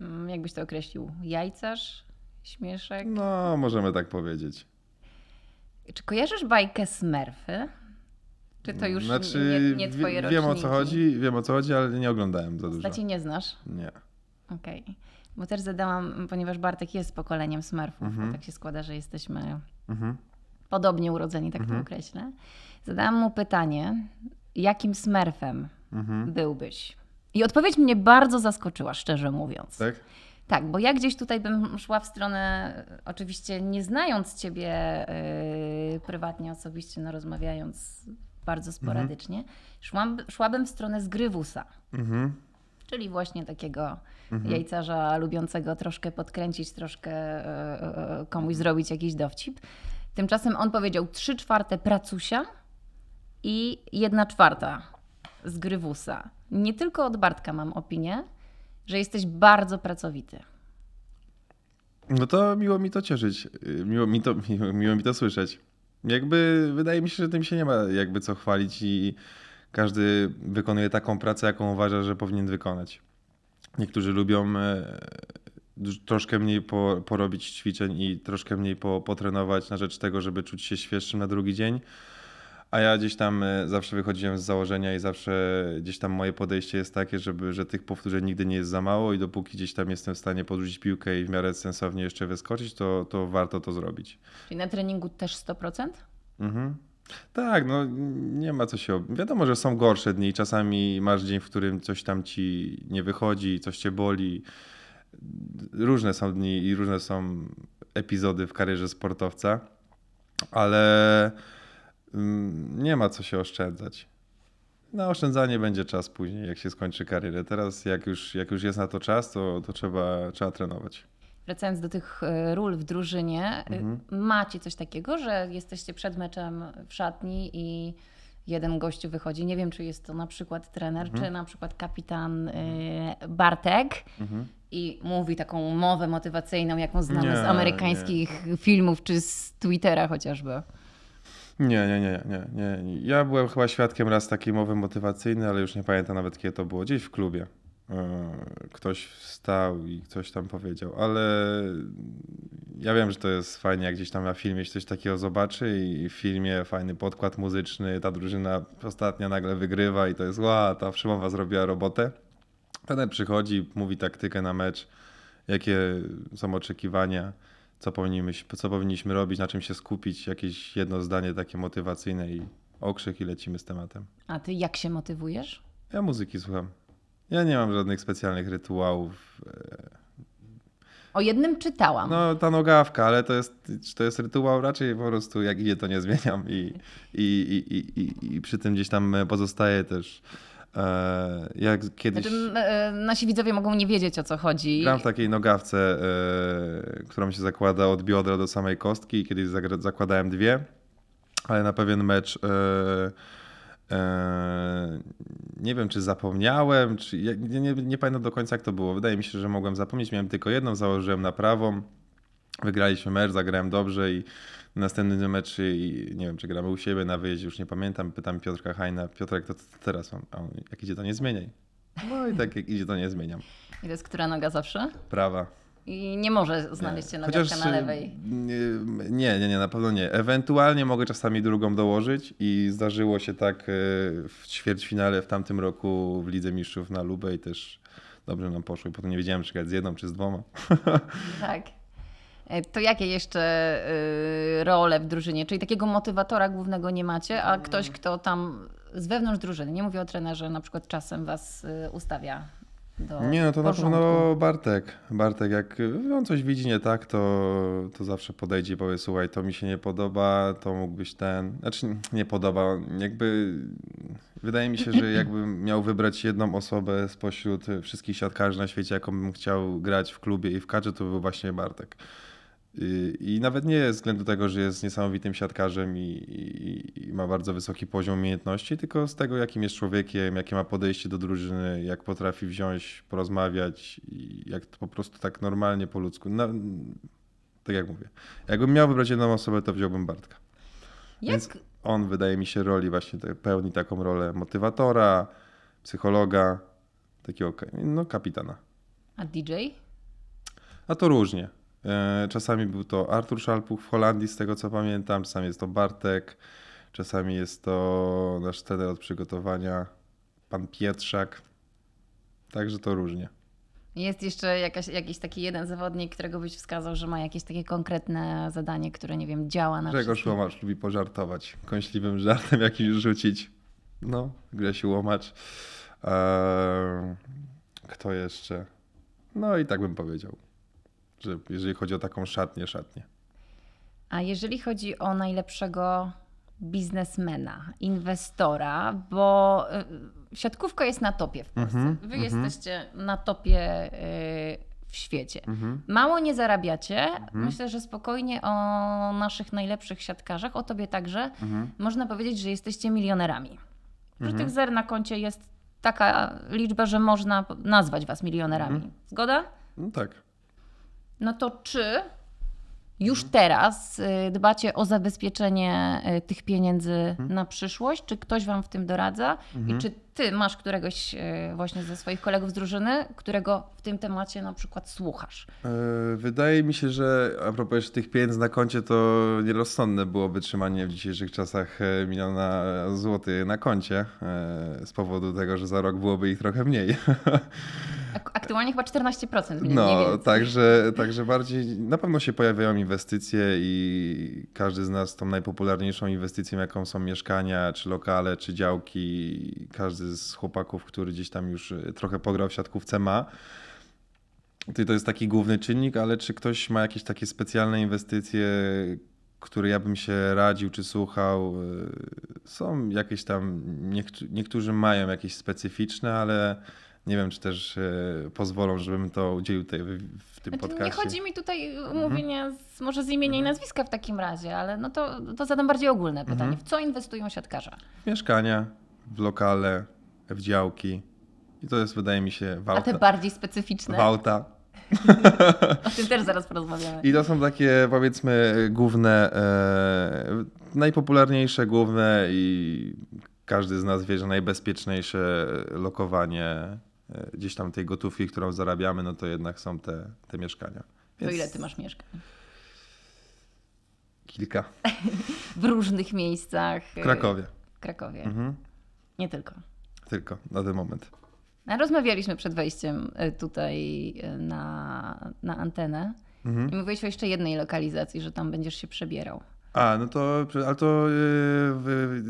Mm, jakbyś to określił? Jajcarz? śmieszek. No, możemy tak powiedzieć. Czy kojarzysz bajkę Smurfy? Czy to już znaczy, nie, nie twoje wiem, roczniki? Wiem o co chodzi, wiem o co chodzi, ale nie oglądałem za dużo. Znaczy nie znasz? Nie. Okej. Okay. Bo też zadałam, ponieważ Bartek jest pokoleniem Smurfów, mm -hmm. tak się składa, że jesteśmy mm -hmm. podobnie urodzeni, tak mm -hmm. to mhm. określę. Zadałam mu pytanie, jakim Smurfem mhm. byłbyś? I odpowiedź mnie bardzo zaskoczyła, szczerze mówiąc. Tak? Tak, bo ja gdzieś tutaj bym szła w stronę, oczywiście nie znając ciebie yy, prywatnie, osobiście, no rozmawiając bardzo sporadycznie, mhm. szłam, szłabym w stronę zgrywusa. Mhm. Czyli właśnie takiego mhm. jajcarza lubiącego troszkę podkręcić, troszkę yy, yy komuś zrobić jakiś dowcip. Tymczasem on powiedział trzy czwarte pracusia i jedna czwarta zgrywusa. Nie tylko od Bartka mam opinię, że jesteś bardzo pracowity. No to miło mi to cieszyć. Y, miło mi to, miło, miło mi to słyszeć. Jakby wydaje mi się, że tym się nie ma jakby co chwalić i każdy wykonuje taką pracę, jaką uważa, że powinien wykonać. Niektórzy lubią e, troszkę mniej porobić ćwiczeń i troszkę mniej potrenować na rzecz tego, żeby czuć się świeższym na drugi dzień a ja gdzieś tam e, zawsze wychodziłem z założenia i zawsze gdzieś tam moje podejście jest takie, żeby, że tych powtórzeń nigdy nie jest za mało i dopóki gdzieś tam jestem w stanie podrzucić piłkę i w miarę sensownie jeszcze wyskoczyć, to, to warto to zrobić. Czyli na treningu też 100%? Mhm. Tak, no nie ma co się. Wiadomo, że są gorsze dni. Czasami masz dzień, w którym coś tam ci nie wychodzi, coś cię boli. Różne są dni i różne są epizody w karierze sportowca, ale Mm, nie ma co się oszczędzać. Na oszczędzanie będzie czas później, jak się skończy karierę. Teraz, jak już, jak już jest na to czas, to, to trzeba, trzeba trenować. Wracając do tych e, ról w drużynie, e, mhm. macie coś takiego, że jesteście przed meczem w szatni i jeden gość wychodzi. Nie wiem, czy jest to na przykład trener, mhm. czy na przykład kapitan e, mhm. Bartek. Mhm. I mówi taką mowę motywacyjną, jaką znamy nie, z amerykańskich nie. filmów czy z Twittera chociażby. Nie, nie, nie, nie, nie. Ja byłem chyba świadkiem raz takiej mowy motywacyjnej, ale już nie pamiętam nawet kiedy to było. Gdzieś w klubie. E, ktoś wstał i ktoś tam powiedział, ale ja wiem, że to jest fajnie, jak gdzieś tam na filmie się coś takiego zobaczy i w filmie fajny podkład muzyczny, ta drużyna ostatnia nagle wygrywa i to jest ła, ta przemowa zrobiła robotę. Ten przychodzi, mówi taktykę na mecz, jakie są oczekiwania co, powinniśmy, co powinniśmy robić, na czym się skupić, jakieś jedno zdanie takie motywacyjne i okrzyk i lecimy z tematem. A ty jak się motywujesz? Ja muzyki słucham. Ja nie mam żadnych specjalnych rytuałów. E, o jednym czytałam. No, ta nogawka, ale to jest, to jest rytuał raczej po prostu jak idzie, to nie zmieniam i, i, i, i, i przy tym gdzieś tam pozostaje też E, jak kiedyś... Znaczy, e, nasi widzowie mogą nie wiedzieć o co chodzi. Gram w takiej nogawce, e, którą się zakłada od biodra do samej kostki i kiedyś zakładałem dwie, ale na pewien mecz nie wiem, czy zapomniałem, czy nie, nie, nie, pamiętam do końca, jak to było. Wydaje mi się, że mogłem zapomnieć. Miałem tylko jedną, założyłem na prawą. Wygraliśmy mecz, zagrałem dobrze i następny mecz i nie wiem, czy gramy u siebie na wyjeździe, już nie pamiętam, pytam Piotrka Hajna, Piotrek, to teraz mam? On, jak idzie, to nie zmieniaj. No i tak jak idzie, to nie zmieniam. I to jest która noga zawsze? Prawa. I nie może znaleźć się nogawka na y, lewej. Y, nie, nie, nie, na pewno nie. Ewentualnie mogę czasami drugą dołożyć i zdarzyło się tak y, w ćwierćfinale w tamtym roku w Lidze Mistrzów na Lubę i też dobrze nam poszło i potem nie wiedziałem, czy grać z jedną, czy z dwoma. Tak. E, to jakie jeszcze y, role w drużynie? Czyli takiego motywatora głównego nie macie, a mm. ktoś, kto tam z wewnątrz drużyny, nie mówię o trenerze, na przykład czasem was y, ustawia do nie, no to porządku. na pewno Bartek. Bartek, jak y, on coś widzi nie tak, to, to zawsze podejdzie i powie, słuchaj, to mi się nie podoba, to mógłbyś ten... Znaczy nie podoba, jakby... Wydaje mi się, że jakbym miał wybrać jedną osobę spośród wszystkich siatkarzy na świecie, jaką bym chciał grać w klubie i w kadrze, to był właśnie Bartek. I nawet nie ze względu tego, że jest niesamowitym siatkarzem i, i, i, ma bardzo wysoki poziom umiejętności, tylko z tego, jakim jest człowiekiem, jakie ma podejście do drużyny, jak potrafi wziąć, porozmawiać, i jak po prostu tak normalnie po ludzku. No, tak jak mówię. Jakbym miał wybrać jedną osobę, to wziąłbym Bartka. Jak? Więc on wydaje mi się roli właśnie pełni taką rolę motywatora, psychologa, takiego no kapitana. A DJ? A to różnie. E, czasami był to Artur Szalpuch w Holandii, z tego co pamiętam, czasami jest to Bartek, czasami jest to nasz trener od przygotowania, pan Pietrzak. Także to różnie. Jest jeszcze jakaś, jakiś taki jeden zawodnik, którego byś wskazał, że ma jakieś takie konkretne zadanie, które nie wiem, działa na Grzegorz wszystkich. Łomacz lubi pożartować, kąśliwym żartem jakimś rzucić. No, Grzesiu Łomacz. Eee, kto jeszcze? No i tak bym powiedział jeżeli chodzi o taką szatnię, szatnię. A jeżeli chodzi o najlepszego biznesmena, inwestora, bo y, siatkówka jest na topie w Polsce. Mm -hmm, Wy mm -hmm. jesteście na topie y, w świecie. Mm -hmm. Mało nie zarabiacie. Mhm. Myślę, że spokojnie o naszych najlepszych siatkarzach, o tobie także, mhm. można powiedzieć, że jesteście milionerami. Przy mhm. tych zer na koncie jest taka liczba, że można nazwać was milionerami. Zgoda? No tak no to czy już teraz y, dbacie o zabezpieczenie y, tych pieniędzy mhm. na przyszłość? Czy ktoś Wam w tym doradza? I mhm. czy ty masz któregoś e, właśnie ze swoich kolegów z drużyny, którego w tym temacie na przykład słuchasz? E, wydaje mi się, że a propos tych pieniędzy na koncie, to nierozsądne byłoby trzymanie w dzisiejszych czasach e, miliona złotych na koncie z powodu tego, że za rok byłoby ich trochę mniej. Aktualnie chyba 14% mniej No, mniej także, także bardziej na pewno się pojawiają inwestycje i każdy z nas tą najpopularniejszą inwestycją, jaką są mieszkania, czy lokale, czy działki, każdy z chłopaków, który gdzieś tam już y, trochę pograł w siatkówce ma. To jest taki główny czynnik, ale czy ktoś ma jakieś takie specjalne inwestycje, które ja bym się radził czy słuchał? Y, są jakieś tam, niektórzy mają jakieś specyficzne, ale nie wiem, czy też y, pozwolą, żebym to udzielił tutaj w tym podcastie. Znaczy, nie chodzi mi tutaj o mhm. mówienie z, może z imienia i mhm. nazwiska w takim razie, ale no to, to zadam bardziej ogólne pytanie. Mhm. W co inwestują siatkarze? W mieszkania, w lokale, w działki. I to jest, wydaje mi się, wałta. A te bardziej specyficzne. Wałta. o tym też zaraz porozmawiamy. I to są takie, powiedzmy, główne, e, najpopularniejsze, główne i każdy z nas wie, że najbezpieczniejsze lokowanie e, gdzieś tam tej gotówki, którą zarabiamy, no to jednak są te, te mieszkania. Więc... To ile ty masz mieszkań? Kilka. w różnych miejscach. W Krakowie. W Krakowie. Mhm. Nie tylko. Tylko na ten moment. Rozmawialiśmy przed wejściem e, tutaj e, na, na antenę mhm. i mówiłeś o jeszcze jednej lokalizacji, że tam będziesz się przebierał. A, no to, ale to,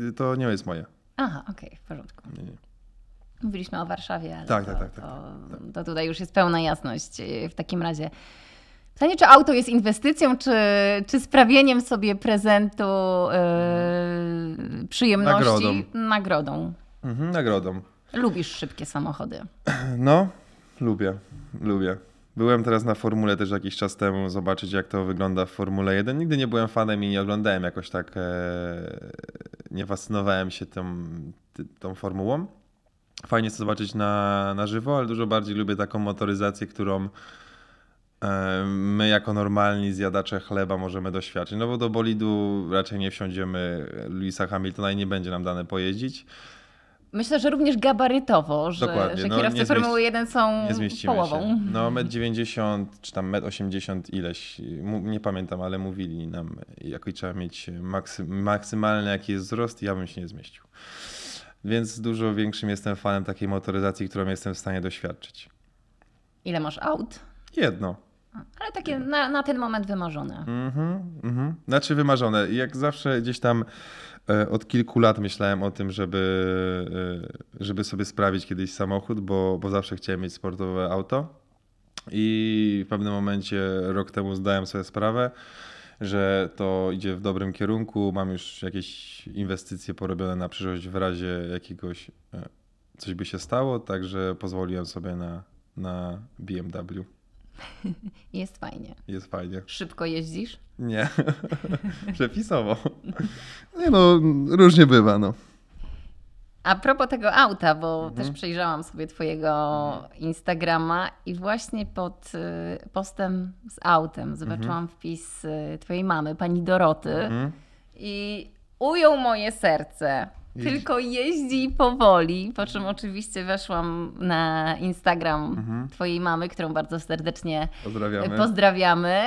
e, to nie jest moje. Aha, okej, okay, w porządku. Nie, nie. Mówiliśmy o Warszawie, ale tak, to, tak, tak, tak, to, tak, tak. to tutaj już jest pełna jasność w takim razie. Pytanie, czy auto jest inwestycją, czy, czy sprawieniem sobie prezentu yy, przyjemności? Nagrodą. Nagrodą. Mhm, nagrodą. Lubisz szybkie samochody. No, lubię, lubię. Byłem teraz na Formule też jakiś czas temu, zobaczyć jak to wygląda w Formule 1. Nigdy nie byłem fanem i nie oglądałem jakoś tak, e, nie fascynowałem się tą, tą formułą. Fajnie jest to zobaczyć na, na żywo, ale dużo bardziej lubię taką motoryzację, którą e, my jako normalni zjadacze chleba możemy doświadczyć. No bo do bolidu raczej nie wsiądziemy Louisa Hamiltona i nie będzie nam dane pojeździć. Myślę, że również gabarytowo, że, Dokładnie. że no, kierowcy no, Formuły 1 są połową. Się. No, metr 90 czy tam metr 80 ileś, nie pamiętam, ale mówili nam, jaki trzeba mieć maksy, maksymalny jaki jest wzrost i ja bym się nie zmieścił. Więc dużo większym jestem fanem takiej motoryzacji, którą jestem w stanie doświadczyć. Ile masz aut? Jedno. Ale takie na, na ten moment wymarzone. Mhm, mm mhm. Mm znaczy wymarzone. Jak zawsze gdzieś tam E, od kilku lat myślałem o tym, żeby, e, żeby sobie sprawić kiedyś samochód, bo, bo zawsze chciałem mieć sportowe auto. I w pewnym momencie rok temu zdałem sobie sprawę, że to idzie w dobrym kierunku. Mam już jakieś inwestycje porobione na przyszłość w razie jakiegoś e, coś by się stało, także pozwoliłem sobie na, na BMW. Jest fajnie. Jest fajnie. Szybko jeździsz? Nie. Przepisowo. Nie no, różnie bywa, no. A propos tego auta, bo mhm. też przejrzałam sobie Twojego mhm. Instagrama i właśnie pod y, postem z autem zobaczyłam mhm. wpis y, Twojej mamy, pani Doroty, mhm. i ujął moje serce. Jeździ. Tylko jeździ powoli, po czym oczywiście weszłam na Instagram mhm. twojej mamy, którą bardzo serdecznie e, pozdrawiamy. pozdrawiamy.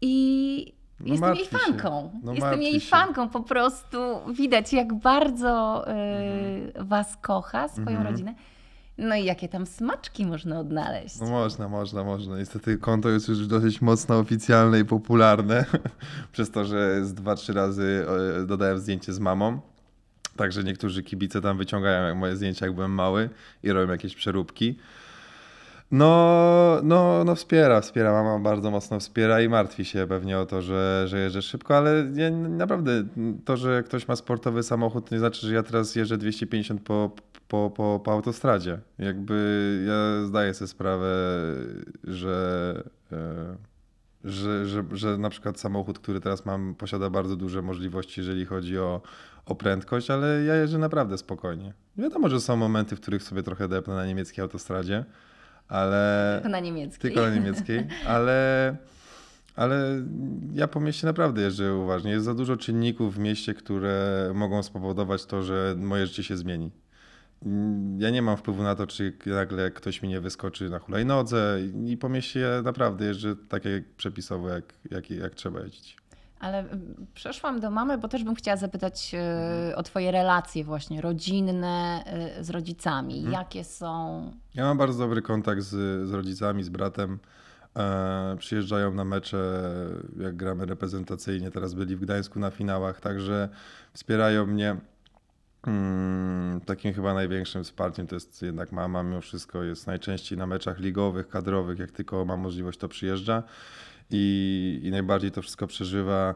I no jestem jej fanką. No jestem jej się. fanką. Po prostu widać, jak bardzo yy, mhm. was kocha, swoją mhm. rodzinę. No i jakie tam smaczki można odnaleźć? No można, można, można. Niestety konto jest już dosyć mocno oficjalne i popularne, przez to, że z dwa, trzy razy e, dodałem zdjęcie z mamą. Także niektórzy kibice tam wyciągają moje zdjęcia, jak byłem mały i robią jakieś przeróbki. No, no, no wspiera, wspiera. Mama bardzo mocno wspiera i martwi się pewnie o to, że, że jeżdżę szybko, ale ja, naprawdę to, że ktoś ma sportowy samochód, nie znaczy, że ja teraz jeżdżę 250 po, po, po, po autostradzie. Jakby ja zdaję sobie sprawę, że, e, że, że, że na przykład samochód, który teraz mam, posiada bardzo duże możliwości, jeżeli chodzi o, o prędkość, ale ja jeżdżę naprawdę spokojnie. Wiadomo, że są momenty, w których sobie trochę depnę na niemieckiej autostradzie ale... Tylko na niemieckiej. Tylko na niemieckiej, ale... Ale ja po mieście naprawdę jeżdżę uważnie. Jest za dużo czynników w mieście, które mogą spowodować to, że moje życie się zmieni. Ja nie mam wpływu na to, czy nagle ktoś mi nie wyskoczy na hulajnodze i po mieście naprawdę jeżdżę takie przepisowo, jak, jak, jak trzeba jeździć. Ale mm, przeszłam do mamy, bo też bym chciała zapytać e, o Twoje relacje właśnie rodzinne e, z rodzicami. Hmm. Jakie są? Ja mam bardzo dobry kontakt z, z rodzicami, z bratem. E, przyjeżdżają na mecze, jak gramy reprezentacyjnie. Teraz byli w Gdańsku na finałach, także wspierają mnie. Mm, takim chyba największym wsparciem to jest jednak mama, mimo wszystko jest najczęściej na meczach ligowych, kadrowych, jak tylko ma możliwość to przyjeżdża i, i najbardziej to wszystko przeżywa.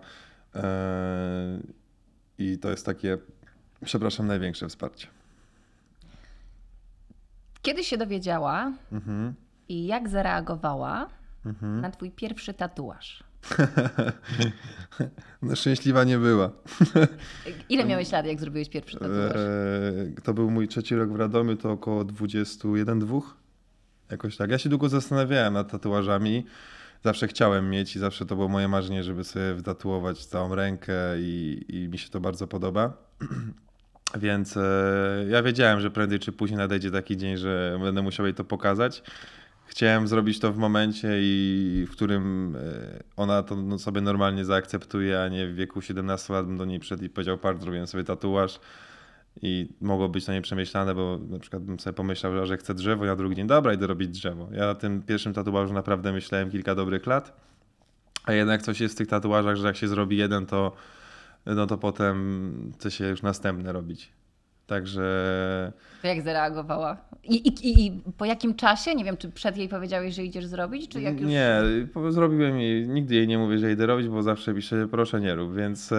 E, I to jest takie, przepraszam, największe wsparcie. Kiedy się dowiedziała mhm. i jak zareagowała mhm. na twój pierwszy tatuaż? no, szczęśliwa nie była. Ile miałeś lat, jak zrobiłeś pierwszy tatuaż? E, to był mój trzeci rok w Radomiu, to około 21-2. Jakoś tak. Ja się długo zastanawiałem nad tatuażami zawsze chciałem mieć i zawsze to było moje marzenie, żeby sobie wtatuować całą rękę i, i mi się to bardzo podoba. Więc e, ja wiedziałem, że prędzej czy później nadejdzie taki dzień, że będę musiał jej to pokazać. Chciałem zrobić to w momencie, i w którym e, ona to no, sobie normalnie zaakceptuje, a nie w wieku 17 lat bym do niej przyszedł i powiedział, par, zrobiłem sobie tatuaż i mogło być to nieprzemyślane, bo na przykład bym sobie pomyślał, że chcę drzewo, a na drugi dzień, dobra, idę robić drzewo. Ja na tym pierwszym tatuażu naprawdę myślałem kilka dobrych lat, a jednak coś jest w tych tatuażach, że jak się zrobi jeden, to no to potem chce się już następne robić. Także. To jak zareagowała? I, i, I, po jakim czasie? Nie wiem, czy przed jej powiedziałeś, że idziesz zrobić, czy jak już... Nie, zrobiłem jej, nigdy jej nie mówię, że idę robić, bo zawsze piszę, proszę nie rób, więc e,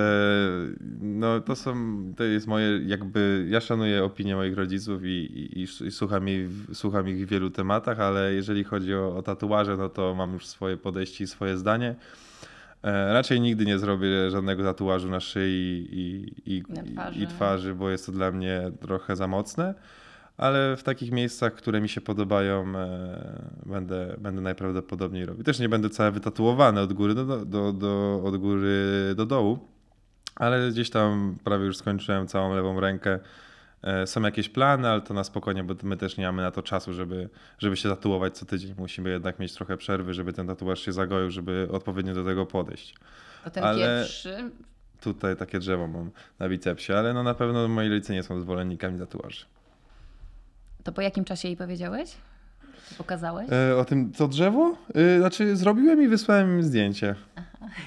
no to są, to jest moje jakby, ja szanuję opinię moich rodziców i, i, i słucham, jej, słucham ich w wielu tematach, ale jeżeli chodzi o, o tatuaże, no to mam już swoje podejście i swoje zdanie. E, raczej nigdy nie zrobię żadnego tatuażu na szyi i, i, na twarzy. i, twarzy. bo jest to dla mnie trochę za mocne, ale w takich miejscach, które mi się podobają, e, będę, będę najprawdopodobniej robił. Też nie będę całe wytatuowany od góry do, do, do od góry do dołu, ale gdzieś tam prawie już skończyłem całą lewą rękę E, są jakieś plany, ale to na spokojnie, bo my też nie mamy na to czasu, żeby, żeby się tatuować co tydzień. Musimy jednak mieć trochę przerwy, żeby ten tatuaż się zagoił, żeby odpowiednio do tego podejść. A ten ale... pierwszy? Tutaj takie drzewo mam na bicepsie, ale no na pewno moi rodzice nie są zwolennikami tatuaży. To po jakim czasie jej powiedziałeś? Pokazałeś? E, o tym, co drzewo? E, znaczy, zrobiłem i wysłałem im zdjęcie.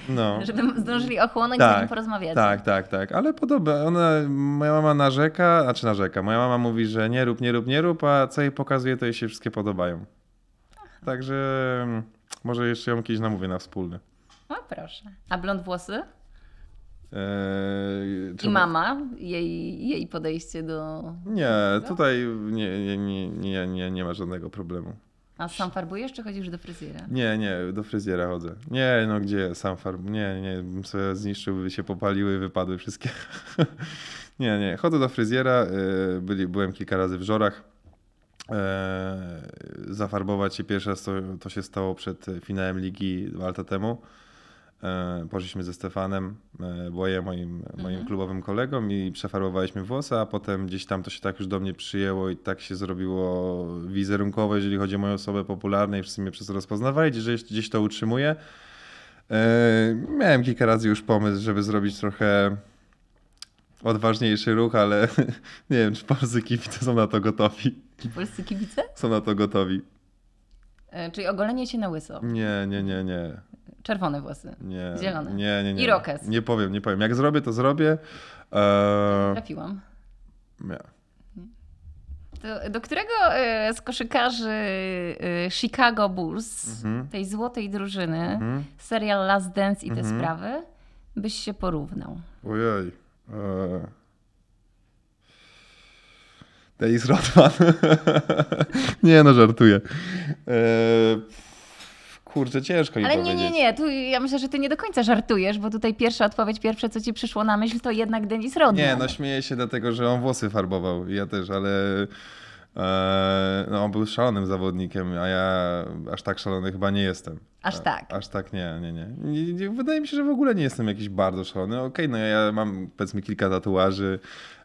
No. Żeby zdążyli ochłonąć, tak, zanim porozmawiać. Tak, tak, tak. Ale podoba. Ona, moja mama narzeka, znaczy narzeka. Moja mama mówi, że nie rób, nie rób, nie rób, a co jej pokazuje, to jej się wszystkie podobają. Także mm, może jeszcze ją kiedyś namówię na wspólny. O proszę. A blond włosy? Eee, I mama, jej, jej podejście do. Nie, tutaj nie, nie, nie, nie, nie ma żadnego problemu. A sam farbujesz, czy chodzisz do fryzjera? Nie, nie, do fryzjera chodzę. Nie, no gdzie sam farb... Nie, nie, bym sobie zniszczył, by się popaliły, wypadły wszystkie. nie, nie, chodzę do fryzjera. Y, byli, byłem kilka razy w żorach. E, zafarbować się pierwsze raz to, to się stało przed finałem ligi dwa lata temu. E, poszliśmy ze Stefanem, e, bo ja moim, moim mhm. klubowym kolegą i przefarbowaliśmy włosy, a potem gdzieś tam to się tak już do mnie przyjęło i tak się zrobiło wizerunkowo, jeżeli chodzi o moją osobę popularną i wszyscy mnie przez to rozpoznawali, gdzieś, gdzieś to utrzymuję. E, miałem kilka razy już pomysł, żeby zrobić trochę odważniejszy ruch, ale nie wiem, czy polscy kibice są na to gotowi. Czy polscy kibice? Są na to gotowi. Czyli ogolenie się na łyso. Nie, nie, nie, nie. Czerwone włosy. Nie, zielone. Nie, nie, nie. I rokes. Nie powiem, nie powiem. Jak zrobię, to zrobię. Eee... Trafiłam. Nie. Do, do którego e, z koszykarzy e, Chicago Bulls, mhm. tej złotej drużyny, mhm. serial Last Dance i te mhm. sprawy, byś się porównał? Ojej. Eee... Dennis Rodman. nie no, żartuję. Eee kurczę, ciężko mi Ale powiedzieć. nie, nie, nie, tu ja myślę, że ty nie do końca żartujesz, bo tutaj pierwsza odpowiedź, pierwsze co ci przyszło na myśl to jednak Denis Rodman. Nie, no śmieję się dlatego, że on włosy farbował, ja też, ale... E, no, on był szalonym zawodnikiem, a ja aż tak szalony chyba nie jestem. Aż tak? aż tak nie, nie, nie. Wydaje mi się, że w ogóle nie jestem jakiś bardzo szalony. No, okej, okay, no ja mam powiedzmy kilka tatuaży,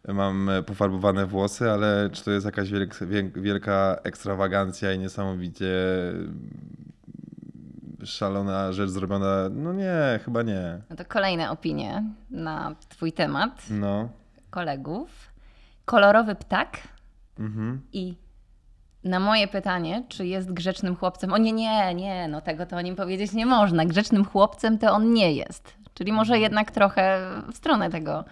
mam pofarbowane włosy, ale czy to jest jakaś wielka, wielka ekstrawagancja i niesamowicie szalona rzecz zrobiona. No nie, chyba nie. No to kolejne opinie na twój temat. No. Kolegów. Kolorowy ptak mhm. i na moje pytanie, czy jest grzecznym chłopcem. O nie, nie, nie, no tego to o nim powiedzieć nie można. Grzecznym chłopcem to on nie jest. Czyli może mhm. jednak trochę w stronę tego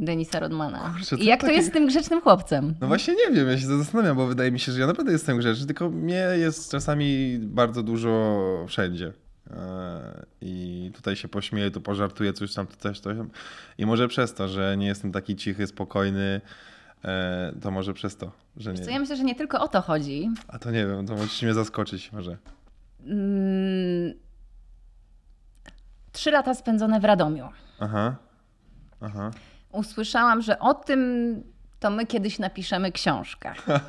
Denisa Rodmana. Kurczę, I jak taki... to jest z tym grzecznym chłopcem? No właśnie nie wiem, ja się zastanawiam, bo wydaje mi się, że ja naprawdę jestem grzeczny, tylko mnie jest czasami bardzo dużo wszędzie. E, I tutaj się pośmieję, tu pożartuję, coś tam, to coś, tam. I może przez to, że nie jestem taki cichy, spokojny, e, to może przez to, że nie. Co, ja myślę, że nie tylko o to chodzi. A to nie wiem, to musisz mnie zaskoczyć może. Mm, trzy lata spędzone w Radomiu. Aha. Aha usłyszałam, że o tym to my kiedyś napiszemy książkę.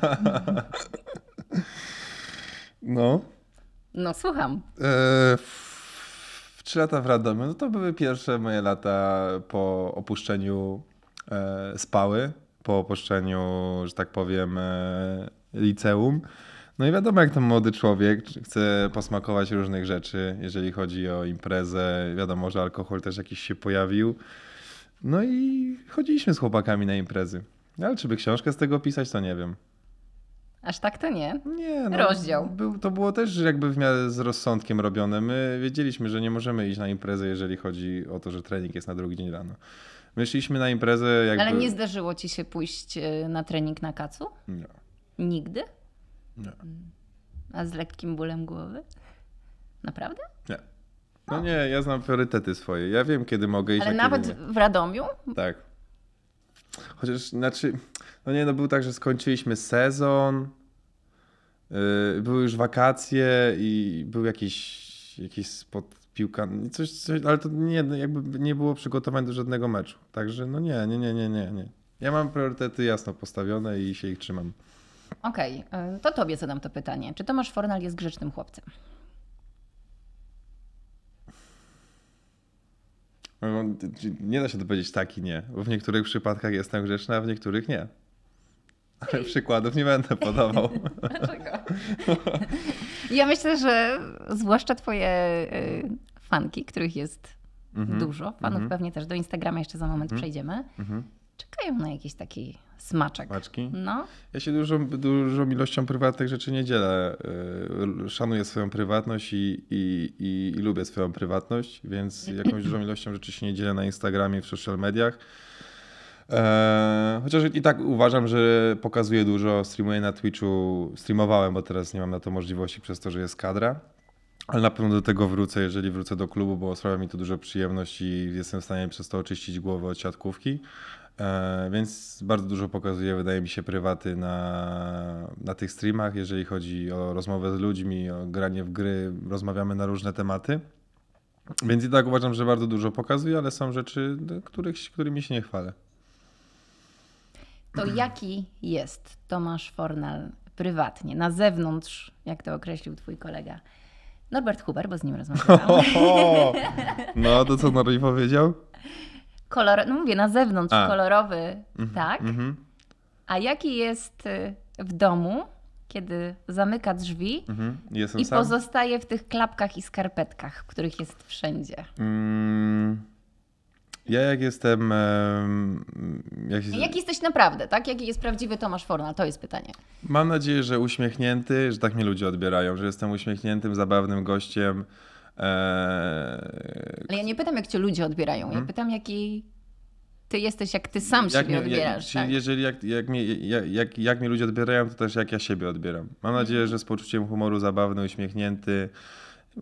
No. No, słucham. E, trzy lata w Radomiu, no to były pierwsze moje lata po opuszczeniu e, spały, po opuszczeniu, że tak powiem, e, liceum. No i wiadomo, jak ten młody człowiek chce posmakować różnych rzeczy, jeżeli chodzi o imprezę. Wiadomo, że alkohol też jakiś się pojawił. No i chodziliśmy z chłopakami na imprezy. Ale czy by książkę z tego pisać, to nie wiem. Aż tak to nie. Nie, no, Rozdział. Był, to było też jakby w miarę z rozsądkiem robione. My wiedzieliśmy, że nie możemy iść na imprezę, jeżeli chodzi o to, że trening jest na drugi dzień rano. My szliśmy na imprezę jakby... Ale nie zdarzyło ci się pójść e, na trening na kacu? Nie. Nigdy? Nie. A z lekkim bólem głowy? Naprawdę? No nie, ja znam priorytety swoje. Ja wiem, kiedy mogę iść. Ale nawet nie. w Radomiu? Tak. Chociaż, znaczy, no nie, no był tak, że skończyliśmy sezon, yy, były już wakacje i był jakiś, jakiś spot piłka, no coś, coś, ale to nie, no jakby nie było przygotowań do żadnego meczu. Także no nie, nie, nie, nie, nie. nie. Ja mam priorytety jasno postawione i się ich trzymam. Okej, okay, to tobie zadam to pytanie. Czy Tomasz Fornal jest grzecznym chłopcem? Nie da się dopowiedzieć tak i nie, bo w niektórych przypadkach jestem tak grzeczna, a w niektórych nie. Ale przykładów nie będę podawał. Dlaczego? ja myślę, że zwłaszcza twoje e, fanki, których jest mhm. dużo, fanów mhm. pewnie też do Instagrama jeszcze za moment mhm. przejdziemy, mhm czekają na jakiś taki smaczek. Smaczki? No. Ja się dużą, dużą ilością prywatnych rzeczy nie dzielę. Y, szanuję swoją prywatność i, i, i, i lubię swoją prywatność, więc jakąś dużą ilością rzeczy się nie dzielę na Instagramie w social mediach. E, chociaż i tak uważam, że pokazuję dużo, streamuję na Twitchu, streamowałem, bo teraz nie mam na to możliwości przez to, że jest kadra. Ale na pewno do tego wrócę, jeżeli wrócę do klubu, bo sprawia mi to dużo przyjemności i jestem w stanie przez to oczyścić głowę od siatkówki. E, więc bardzo dużo pokazuje, wydaje mi się, prywaty na, na tych streamach, jeżeli chodzi o rozmowę z ludźmi, o granie w gry, rozmawiamy na różne tematy. Więc i tak uważam, że bardzo dużo pokazuje, ale są rzeczy, no, których, którymi się nie chwalę. To jaki jest Tomasz Fornal prywatnie, na zewnątrz, jak to określił twój kolega Norbert Huber, bo z nim rozmawiałam. No to co Norbert powiedział? kolor, no mówię, na zewnątrz A. kolorowy, mm -hmm, tak? Mm -hmm. A jaki jest y, w domu, kiedy zamyka drzwi mm -hmm. i sam? pozostaje w tych klapkach i skarpetkach, których jest wszędzie? Mm, ja jak jestem... Jak, jesteś naprawdę, tak? Jaki jest prawdziwy Tomasz Forna? To jest pytanie. Mam nadzieję, że uśmiechnięty, że tak mnie ludzie odbierają, że jestem uśmiechniętym, zabawnym gościem, Eee, ale ja nie pytam, jak cię ludzie odbierają. Ja hmm? pytam, jaki ty jesteś, jak ty sam jak siebie odbierasz. Jak, tak? Jeżeli jak, jak, jak, jak, jak ludzie odbierają, to też jak ja siebie odbieram. Mam mhm. nadzieję, że z poczuciem humoru zabawny, uśmiechnięty.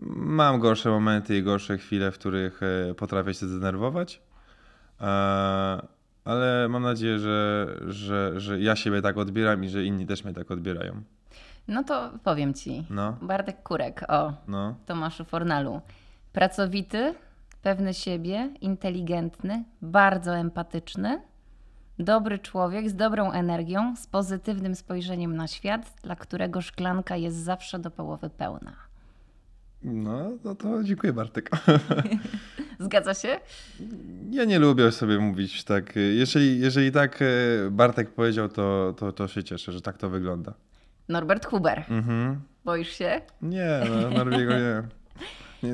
Mam gorsze momenty i gorsze chwile, w których e, potrafię się zdenerwować. Ale mam nadzieję, że, że, że ja siebie tak odbieram i że inni też mnie tak odbierają. No to powiem ci. No. Bartek Kurek, o no. Tomaszu Fornalu. Pracowity, pewny siebie, inteligentny, bardzo empatyczny, dobry człowiek z dobrą energią, z pozytywnym spojrzeniem na świat, dla którego szklanka jest zawsze do połowy pełna. No, no to dziękuję Bartek. Zgadza się? Ja nie lubię sobie mówić tak. Jeżeli, jeżeli tak e, Bartek powiedział, to, to, to się cieszę, że tak to wygląda. Norbert Huber. Mhm. Boisz się? Nie, no, Norbiego nie.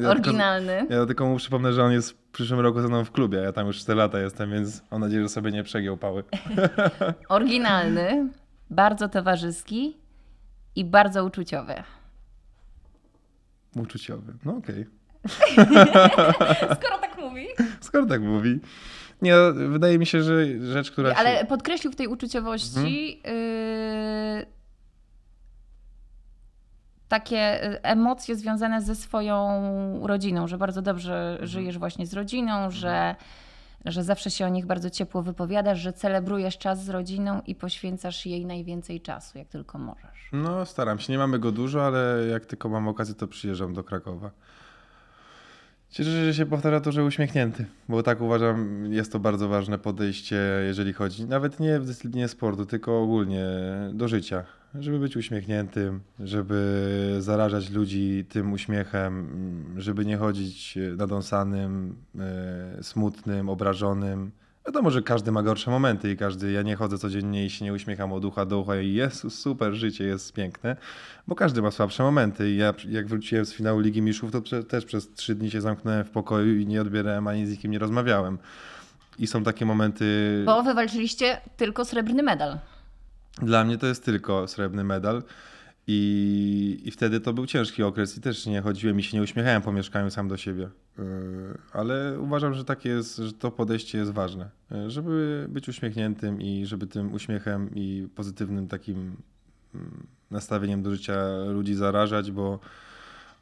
Oryginalny. Ja tylko, ja tylko mu przypomnę, że on jest w przyszłym roku ze mną w klubie. Ja tam już 4 lata jestem, więc mam nadzieję, że sobie nie przegiął pały. Oryginalny, bardzo towarzyski i bardzo uczuciowy. Uczuciowy, no okej. Okay. Skoro tak mówi. Skoro tak mówi. Nie, wydaje mi się, że rzecz, która. Ale się... podkreślił w tej uczuciowości. Mhm. Yy takie y, emocje związane ze swoją rodziną, że bardzo dobrze mhm. żyjesz właśnie z rodziną, mhm. że, że zawsze się o nich bardzo ciepło wypowiadasz, że celebrujesz czas z rodziną i poświęcasz jej najwięcej czasu, jak tylko możesz. No, staram się. Nie mamy go dużo, ale jak tylko mam okazję, to przyjeżdżam do Krakowa. Cieszę się, że się powtarza to, że uśmiechnięty, bo tak uważam, jest to bardzo ważne podejście, jeżeli chodzi nawet nie w dyscyplinie sportu, tylko ogólnie do życia żeby być uśmiechniętym, żeby zarażać ludzi tym uśmiechem, żeby nie chodzić nadąsanym, e, smutnym, obrażonym. Wiadomo, że każdy ma gorsze momenty i każdy, ja nie chodzę codziennie i się nie uśmiecham od ucha do ucha i jest super, życie jest piękne, bo każdy ma słabsze momenty i ja jak wróciłem z finału Ligi miszów, to prze, też przez trzy dni się zamknąłem w pokoju i nie odbierałem ani z nikim nie rozmawiałem. I są takie momenty... Bo wywalczyliście tylko srebrny medal. Dla mnie to jest tylko srebrny medal. I, I wtedy to był ciężki okres i też nie chodziłem i się nie uśmiechałem po mieszkaniu sam do siebie. E, ale uważam, że takie jest, że to podejście jest ważne. E, żeby być uśmiechniętym i żeby tym uśmiechem i pozytywnym takim mm, nastawieniem do życia ludzi zarażać, bo,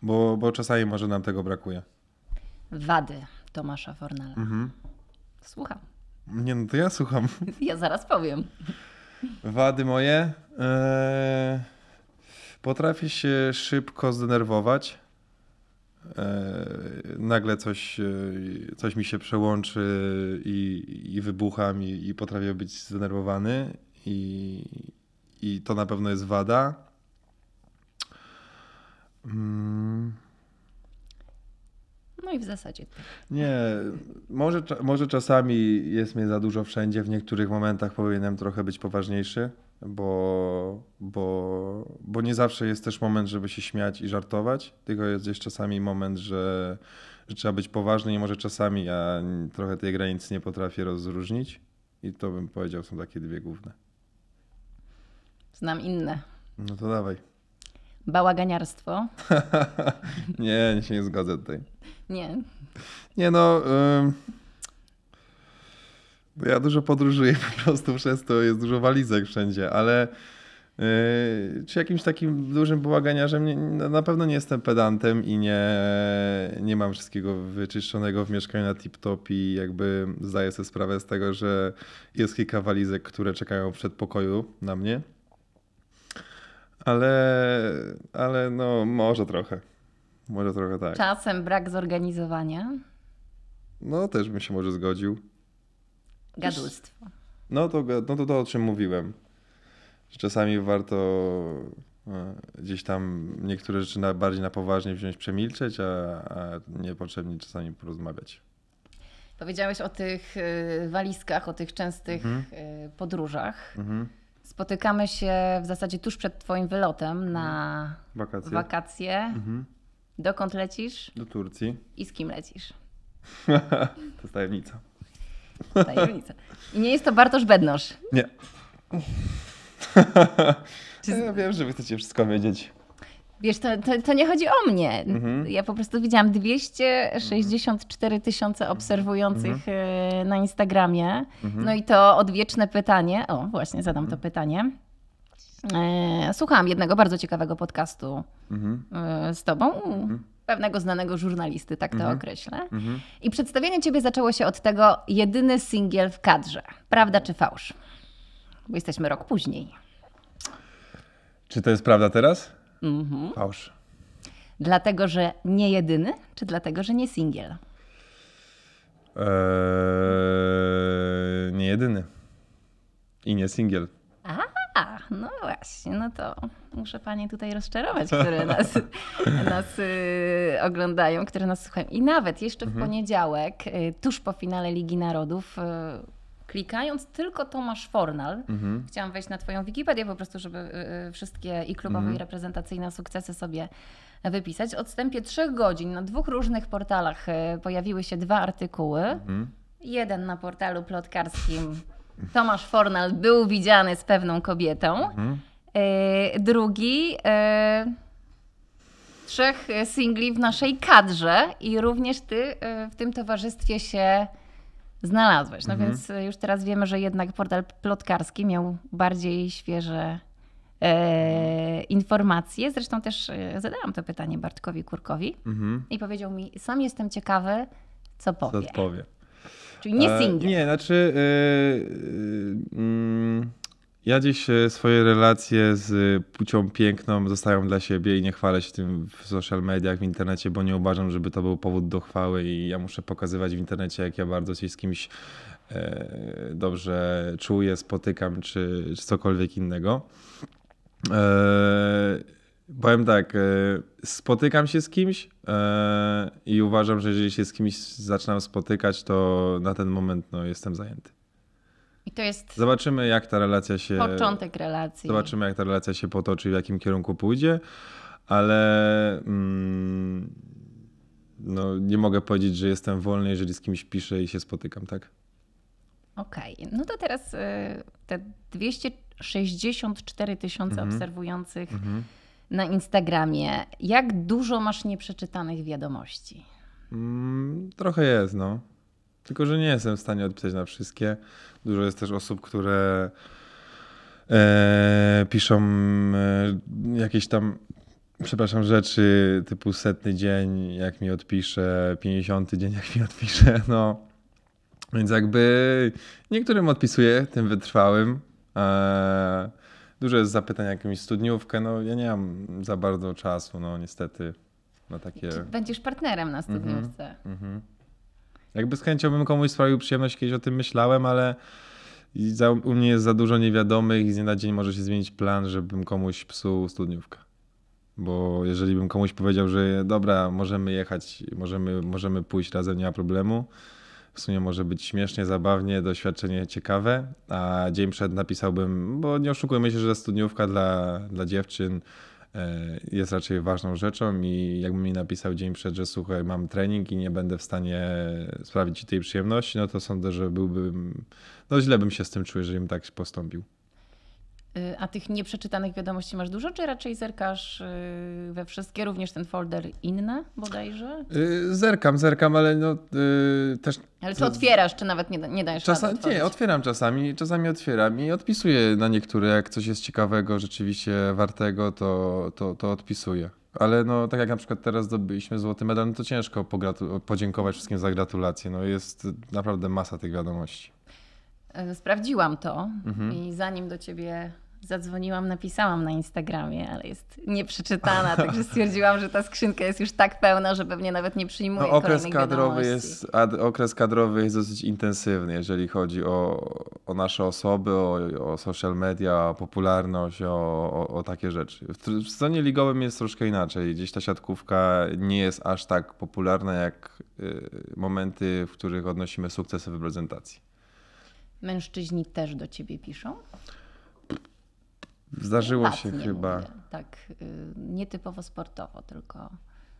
bo, bo czasami może nam tego brakuje. Wady Tomasza Fornala. Mhm. Słucham. Nie, no to ja słucham. Ja zaraz powiem. Wady moje. Eee, potrafię się szybko zdenerwować. Eee, nagle coś, e, coś mi się przełączy i, i wybucham, i, i potrafię być zdenerwowany. I, I to na pewno jest wada. Mm. No i w zasadzie. Tak. Nie, może, może czasami jest mnie za dużo wszędzie, w niektórych momentach powinienem trochę być poważniejszy, bo, bo, bo nie zawsze jest też moment, żeby się śmiać i żartować, tylko jest gdzieś czasami moment, że, że trzeba być poważny i może czasami ja trochę tej granicy nie potrafię rozróżnić i to bym powiedział są takie dwie główne. Znam inne. No to dawaj. Bałaganiarstwo. nie, nie się nie zgodzę tutaj. Nie. Nie no. Bo ja dużo podróżuję po prostu przez to, jest dużo walizek wszędzie, ale yy, czy jakimś takim dużym bałaganiarzem? Nie, na pewno nie jestem pedantem i nie, nie mam wszystkiego wyczyszczonego w mieszkaniu na tip-top i jakby zdaję sobie sprawę z tego, że jest kilka walizek, które czekają w przedpokoju na mnie. Ale, ale no może trochę. Może trochę tak. Czasem brak zorganizowania. No też bym się może zgodził. Gadulstwo. No to, no to to, o czym mówiłem. Że czasami warto e, gdzieś tam niektóre rzeczy na, bardziej na poważnie wziąć, przemilczeć, a, a niepotrzebnie czasami porozmawiać. Powiedziałeś o tych y, walizkach, o tych częstych mhm. Y, podróżach. Mhm. Spotykamy się w zasadzie tuż przed Twoim wylotem na mhm. wakacje. wakacje. Mhm. Dokąd lecisz? Do Turcji. I z kim lecisz? to jest tajemnica. Tajemnica. I nie jest to Bartosz Bednosz. Nie. ja wiem, że wy chcecie wszystko wiedzieć. Wiesz, to, to, to, nie chodzi o mnie. Mhm. Ja po prostu widziałam 264 tysiące obserwujących mhm. E, na Instagramie. Mhm. No i to odwieczne pytanie. O, właśnie zadam to mhm. pytanie. E, słuchałam jednego bardzo ciekawego podcastu mhm. e, z tobą. Mhm. Pewnego znanego żurnalisty, tak to określę. I przedstawienie ciebie zaczęło się od tego jedyny singiel w kadrze. Prawda czy fałsz? Bo jesteśmy rok później. Czy to jest prawda teraz? Mhm. Fałsz. Dlatego, że nie jedyny, czy dlatego, że nie singiel? Eee, nie jedyny. I nie singiel. Aha, no właśnie, no to muszę Panie tutaj rozczarować, które nas, nas y, oglądają, które nas słuchają. I nawet jeszcze w mhm. poniedziałek, y, tuż po finale Ligi Narodów, y, klikając tylko Tomasz Fornal, mhm. chciałam wejść na Twoją Wikipedię po prostu, żeby y, y, wszystkie i klubowe, mhm. i reprezentacyjne sukcesy sobie e, wypisać. W odstępie trzech godzin na dwóch różnych portalach e, pojawiły się dwa artykuły. Mhm. Jeden na portalu plotkarskim Tomasz Fornal był widziany z pewną kobietą. Mhm. E, drugi trzech singli w naszej kadrze i również ty w tym towarzystwie się znalazłeś. No mhm. więc e, już teraz wiemy, że jednak portal plotkarski miał bardziej świeże e, informacje. Zresztą też e, zadałam to pytanie Bartkowi Kurkowi mhm. i powiedział mi, sam jestem ciekawy, co powie. Co powie. Czyli nie single. E, nie, znaczy... E, mm, ja dziś e, swoje relacje z e, płcią piękną zostawiam dla siebie i nie chwalę się tym w social mediach, w internecie, bo nie uważam, żeby to był powód do chwały i ja muszę pokazywać w internecie, jak ja bardzo się z kimś e, dobrze czuję, spotykam czy, czy cokolwiek innego. Powiem tak, spotykam się z kimś i uważam, że jeżeli się z kimś zaczynam spotykać, to na ten moment no, jestem zajęty. I to jest. Zobaczymy, jak ta relacja się. Początek relacji. Zobaczymy, jak ta relacja się potoczy, w jakim kierunku pójdzie, ale. Mm, no, nie mogę powiedzieć, że jestem wolny, jeżeli z kimś piszę i się spotykam, tak? Okej, okay. no to teraz y, te 264 tysiące mhm. obserwujących mhm. na Instagramie. Jak dużo masz nieprzeczytanych wiadomości? Mm, trochę jest, no. Tylko, że nie jestem w stanie odpisać na wszystkie. Dużo jest też osób, które e, piszą e, jakieś tam, przepraszam, rzeczy typu setny dzień, jak mi odpisze, pięćdziesiąty dzień, jak mi odpisze, no. Więc jakby niektórym odpisuję, tym wytrwałym. E, dużo jest zapytań jakąś studniówkę, no ja nie mam za bardzo czasu, no niestety na takie... Będziesz partnerem na mhm, studniówce. Mm -hmm, mm -hmm. Jakby z chęcią bym komuś sprawił przyjemność, kiedyś o tym myślałem, ale za, u mnie jest za dużo niewiadomych i z dnia na dzień może się zmienić plan, żebym komuś psuł studniówkę. Bo jeżeli bym komuś powiedział, że dobra, możemy jechać, możemy, możemy pójść razem, nie ma problemu, w sumie może być śmiesznie, zabawnie, doświadczenie ciekawe, a dzień przed napisałbym, bo nie oszukujmy się, że studniówka dla, dla dziewczyn E, jest raczej ważną rzeczą i jakbym mi napisał dzień przed, że słuchaj, mam trening i nie będę w stanie sprawić ci tej przyjemności, no to sądzę, że byłbym, no źle bym się z tym czuł, jeżeli bym tak postąpił. Y, a tych nieprzeczytanych wiadomości masz dużo, czy raczej zerkasz y, we wszystkie, również ten folder inne bodajże? Y, zerkam, zerkam, ale no też... Ale co otwierasz, czy nawet nie, nie dajesz czasu? Nie, otwieram czasami, czasami otwieram i odpisuję na niektóre, jak coś jest ciekawego, rzeczywiście wartego, to, to, to odpisuję. Ale no, tak jak na przykład teraz zdobyliśmy złoty medal, no to ciężko podziękować wszystkim za gratulacje. No, jest naprawdę masa tych wiadomości. Sprawdziłam to mhm. i zanim do ciebie zadzwoniłam, napisałam na Instagramie, ale jest nieprzeczytana, także stwierdziłam, że ta skrzynka jest już tak pełna, że pewnie nawet nie przyjmuję no, okres kadrowy jest Okres kadrowy jest dosyć intensywny, jeżeli chodzi o, o nasze osoby, o, o social media, o popularność, o, o, o takie rzeczy. W, w stronie ligowym jest troszkę inaczej. Gdzieś ta siatkówka nie jest aż tak popularna jak y, momenty, w których odnosimy sukcesy w reprezentacji. Mężczyźni też do ciebie piszą? Zdarzyło się chyba. Mówię. Tak, y, nietypowo sportowo tylko.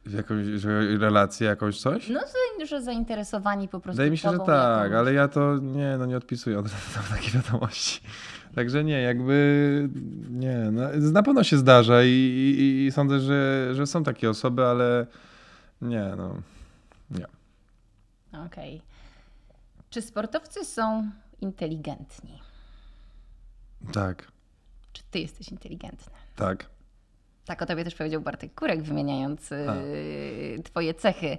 Jakąś że relację, jakąś coś? No, że zainteresowani po prostu. Wydaje mi się, że tak, jakąś... ale ja to nie, no nie odpisuję od takiej wiadomości. Także nie, jakby nie, no, na pewno się zdarza i, i, i sądzę, że, że są takie osoby, ale nie, no nie. Okej. Okay. Czy sportowcy są inteligentni? Tak czy ty jesteś inteligentny. Tak. Tak o tobie też powiedział Bartek Kurek, wymieniając y, tak. twoje cechy.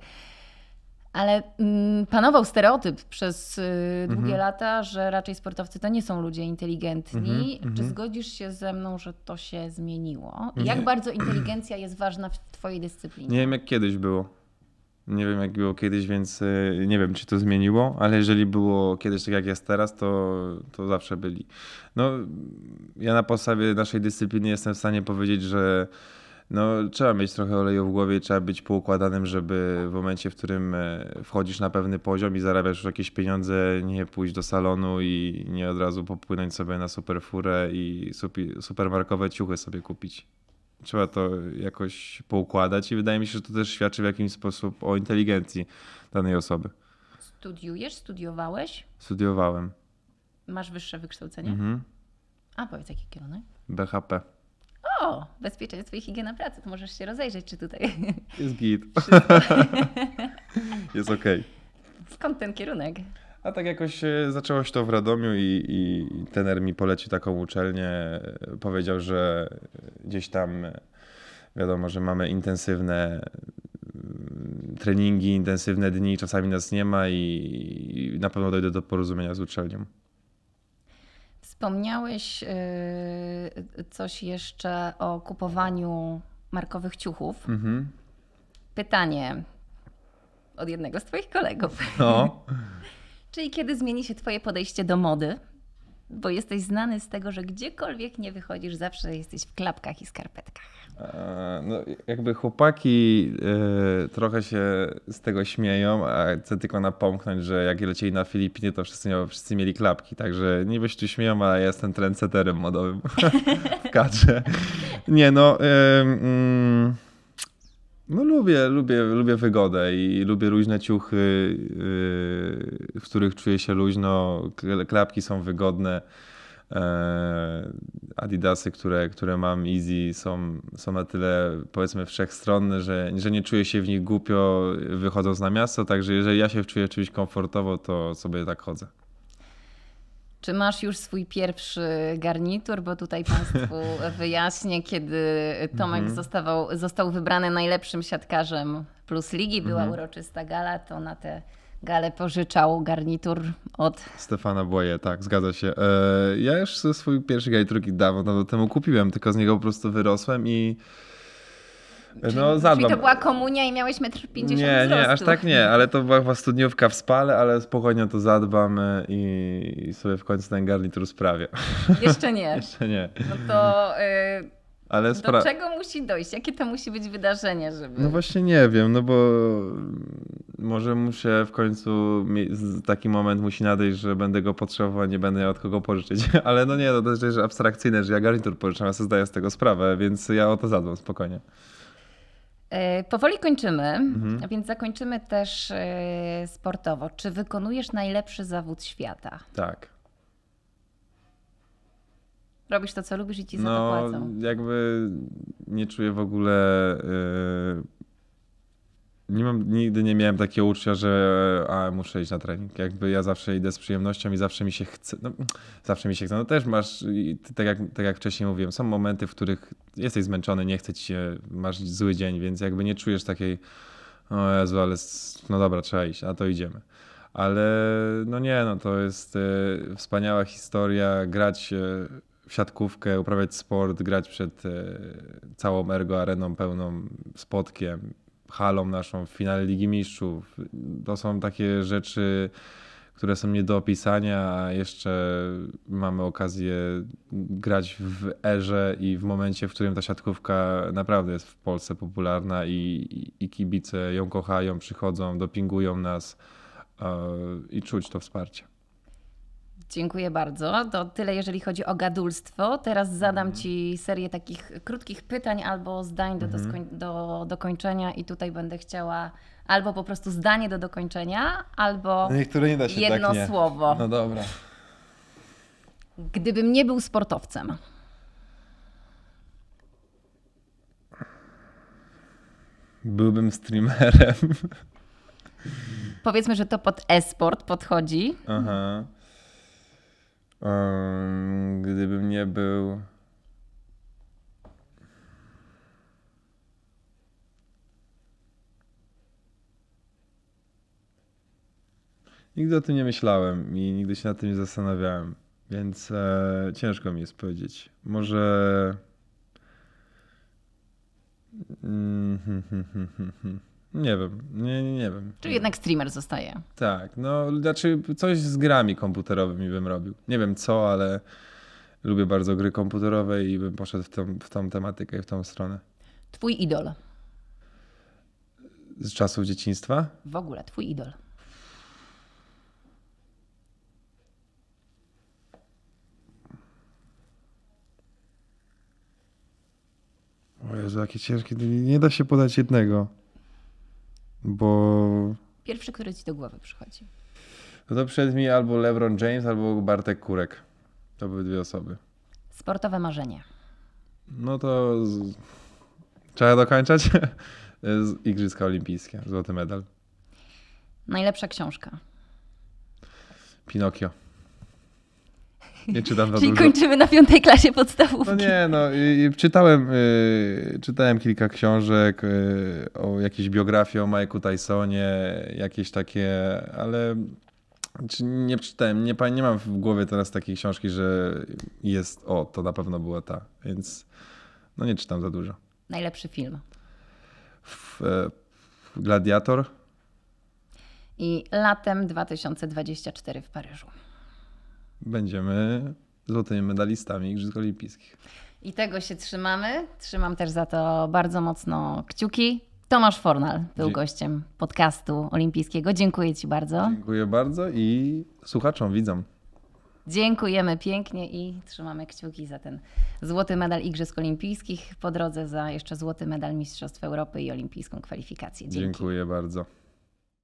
Ale mm, panował stereotyp przez y, długie mhm. lata, że raczej sportowcy to nie są ludzie inteligentni. Mhm. Czy mhm. zgodzisz się ze mną, że to się zmieniło? Nie. Jak bardzo inteligencja jest ważna w Twojej dyscyplinie? Nie wiem, jak kiedyś było. Nie wiem, jak było kiedyś, więc e, nie wiem, czy to zmieniło, ale jeżeli było kiedyś tak jak jest teraz, to, to zawsze byli. No, ja na podstawie naszej dyscypliny jestem w stanie powiedzieć, że no, trzeba mieć trochę oleju w głowie, trzeba być poukładanym, żeby w momencie, w którym e, wchodzisz na pewny poziom i zarabiasz już jakieś pieniądze, nie pójść do salonu i nie od razu popłynąć sobie na superfurę i supermarkowe ciuchy sobie kupić trzeba to jakoś poukładać i wydaje mi się, że to też świadczy w jakiś sposób o inteligencji danej osoby. Studiujesz, studiowałeś? Studiowałem. Masz wyższe wykształcenie? Mhm. A powiedz, jaki kierunek? BHP. No o, bezpieczeństwo i higiena pracy, to możesz się rozejrzeć, czy tutaj. Jest git. Jest okej. Okay. Skąd ten kierunek? A tak jakoś e, zaczęło się to w Radomiu i, i tener mi polecił taką uczelnię. E, powiedział, że gdzieś tam e, wiadomo, że mamy intensywne mm, treningi, intensywne dni, czasami nas nie ma i, na pewno dojdę do porozumienia z uczelnią. Wspomniałeś coś jeszcze o kupowaniu markowych ciuchów. Mhm. Pytanie od jednego z Twoich kolegów. No. Czyli kiedy zmieni się Twoje podejście do mody? Bo jesteś znany z tego, że gdziekolwiek nie wychodzisz, zawsze jesteś w klapkach i skarpetkach. E, no, jakby chłopaki yy, trochę się z tego śmieją, a chcę tylko napomknąć, że jak lecieli na Filipiny, to wszyscy, wszyscy mieli klapki, także niby się tu śmieją, ale ja jestem trendseterem modowym w kadrze. Nie no... Yy, yy. No lubię, lubię, lubię wygodę i lubię luźne ciuchy, yy, w których czuję się luźno. Klapki są wygodne. Eee, Adidasy, które, które mam easy są, są na tyle powiedzmy wszechstronne, że, że nie czuję się w nich głupio wychodząc na miasto, także jeżeli ja się czuję czymś komfortowo, to sobie tak chodzę. Czy masz już swój pierwszy garnitur? Bo tutaj Państwu wyjaśnię, kiedy Tomek mm -hmm. zostawał, został wybrany najlepszym siatkarzem plus ligi, była mm -hmm. uroczysta gala, to na tę gale pożyczał garnitur od... Stefana Boje, tak, zgadza się. E, ja już swój pierwszy garnitur dawno temu kupiłem, tylko z niego po prostu wyrosłem i no, zadbam. Czyli to była komunia i miałeś metr 50 Nie, wzrostu. nie, aż tak nie, ale to była chyba studniówka w spale, ale spokojnie to zadbam i, y, i sobie w końcu ten garnitur sprawię. Jeszcze nie. Jeszcze nie. No to... Y, ale Do czego musi dojść? Jakie to musi być wydarzenie, żeby. No właśnie nie wiem, no bo może muszę w końcu taki moment musi nadejść, że będę go potrzebował, nie będę miał od kogo pożyczyć. Ale no nie, no to jest abstrakcyjne, że ja garnitur pożyczam, ja sobie zdaję z tego sprawę, więc ja o to zadbam spokojnie. E, powoli kończymy, mhm. więc zakończymy też e, sportowo. Czy wykonujesz najlepszy zawód świata? Tak. Robisz to, co lubisz i ci no, za to no, płacą. Jakby nie czuję w ogóle. Yy nie mam, nigdy nie miałem takiego uczucia, że a, muszę iść na trening. Jakby ja zawsze idę z przyjemnością i zawsze mi się chce. No, zawsze mi się chce. No też masz, tak jak, tak jak wcześniej mówiłem, są momenty, w których jesteś zmęczony, nie chce ci się, masz zły dzień, więc jakby nie czujesz takiej, o Jezu, ale no dobra, trzeba iść, a to idziemy. Ale no nie, no to jest y, wspaniała historia grać y, w siatkówkę, uprawiać sport, grać przed y, całą ergo areną pełną spotkiem, halą naszą w finale Ligi Mistrzów. To są takie rzeczy, które są nie do opisania, a jeszcze mamy okazję grać w erze i w momencie, w którym ta siatkówka naprawdę jest w Polsce popularna i, i, i kibice ją kochają, przychodzą, dopingują nas e, i czuć to wsparcie. Dziękuję bardzo. To tyle, jeżeli chodzi o gadulstwo. Teraz zadam mhm. Ci serię takich krótkich pytań albo zdań do, do mhm. dokończenia i tutaj będę chciała albo po prostu zdanie do dokończenia, albo no Niektóre nie da się jedno tak, nie. słowo. No dobra. Gdybym nie był sportowcem. Byłbym streamerem. Powiedzmy, że to pod e-sport podchodzi. Aha. Um, gdybym nie był. Nigdy o tym nie myślałem i nigdy się nad tym nie zastanawiałem, więc e, ciężko mi jest powiedzieć. Może. Mm, hmm, hmm, hmm, hmm nie wiem, nie, nie, nie wiem. Czyli jednak streamer zostaje. Tak, no znaczy coś z grami komputerowymi bym robił. Nie wiem co, ale lubię bardzo gry komputerowe i bym poszedł w tą, w tą tematykę i w tą stronę. Twój idol? Z czasów dzieciństwa? W ogóle, twój idol. O Jezu, jakie ciężkie. Nie da się podać jednego bo... Pierwszy, który ci do głowy przychodzi. No to przed mi albo LeBron James, albo Bartek Kurek. To były dwie osoby. Sportowe marzenie. No to z... trzeba dokończać. Igrzyska Olimpijskie, złoty medal. Najlepsza książka. Pinokio. Nie czytam za Czyli dużo. kończymy na piątej klasie podstawówki. No nie, no i, czytałem, y, czytałem kilka książek y, o jakiejś biografii o Mike'u Tysonie, jakieś takie, ale nie przeczytałem, nie, nie mam w głowie teraz takiej książki, że jest, o, to na pewno była ta, więc no nie czytam za dużo. Najlepszy film? W, w e, Gladiator. I latem 2024 w Paryżu będziemy złotymi medalistami Igrzysk Olimpijskich. I tego się trzymamy. Trzymam też za to bardzo mocno kciuki. Tomasz Fornal był Dzie gościem podcastu olimpijskiego. Dziękuję Ci bardzo. Dziękuję bardzo i słuchaczom, widzom. Dziękujemy pięknie i trzymamy kciuki za ten złoty medal Igrzysk Olimpijskich, po drodze za jeszcze złoty medal Mistrzostw Europy i olimpijską kwalifikację. Dzięki. Dziękuję bardzo.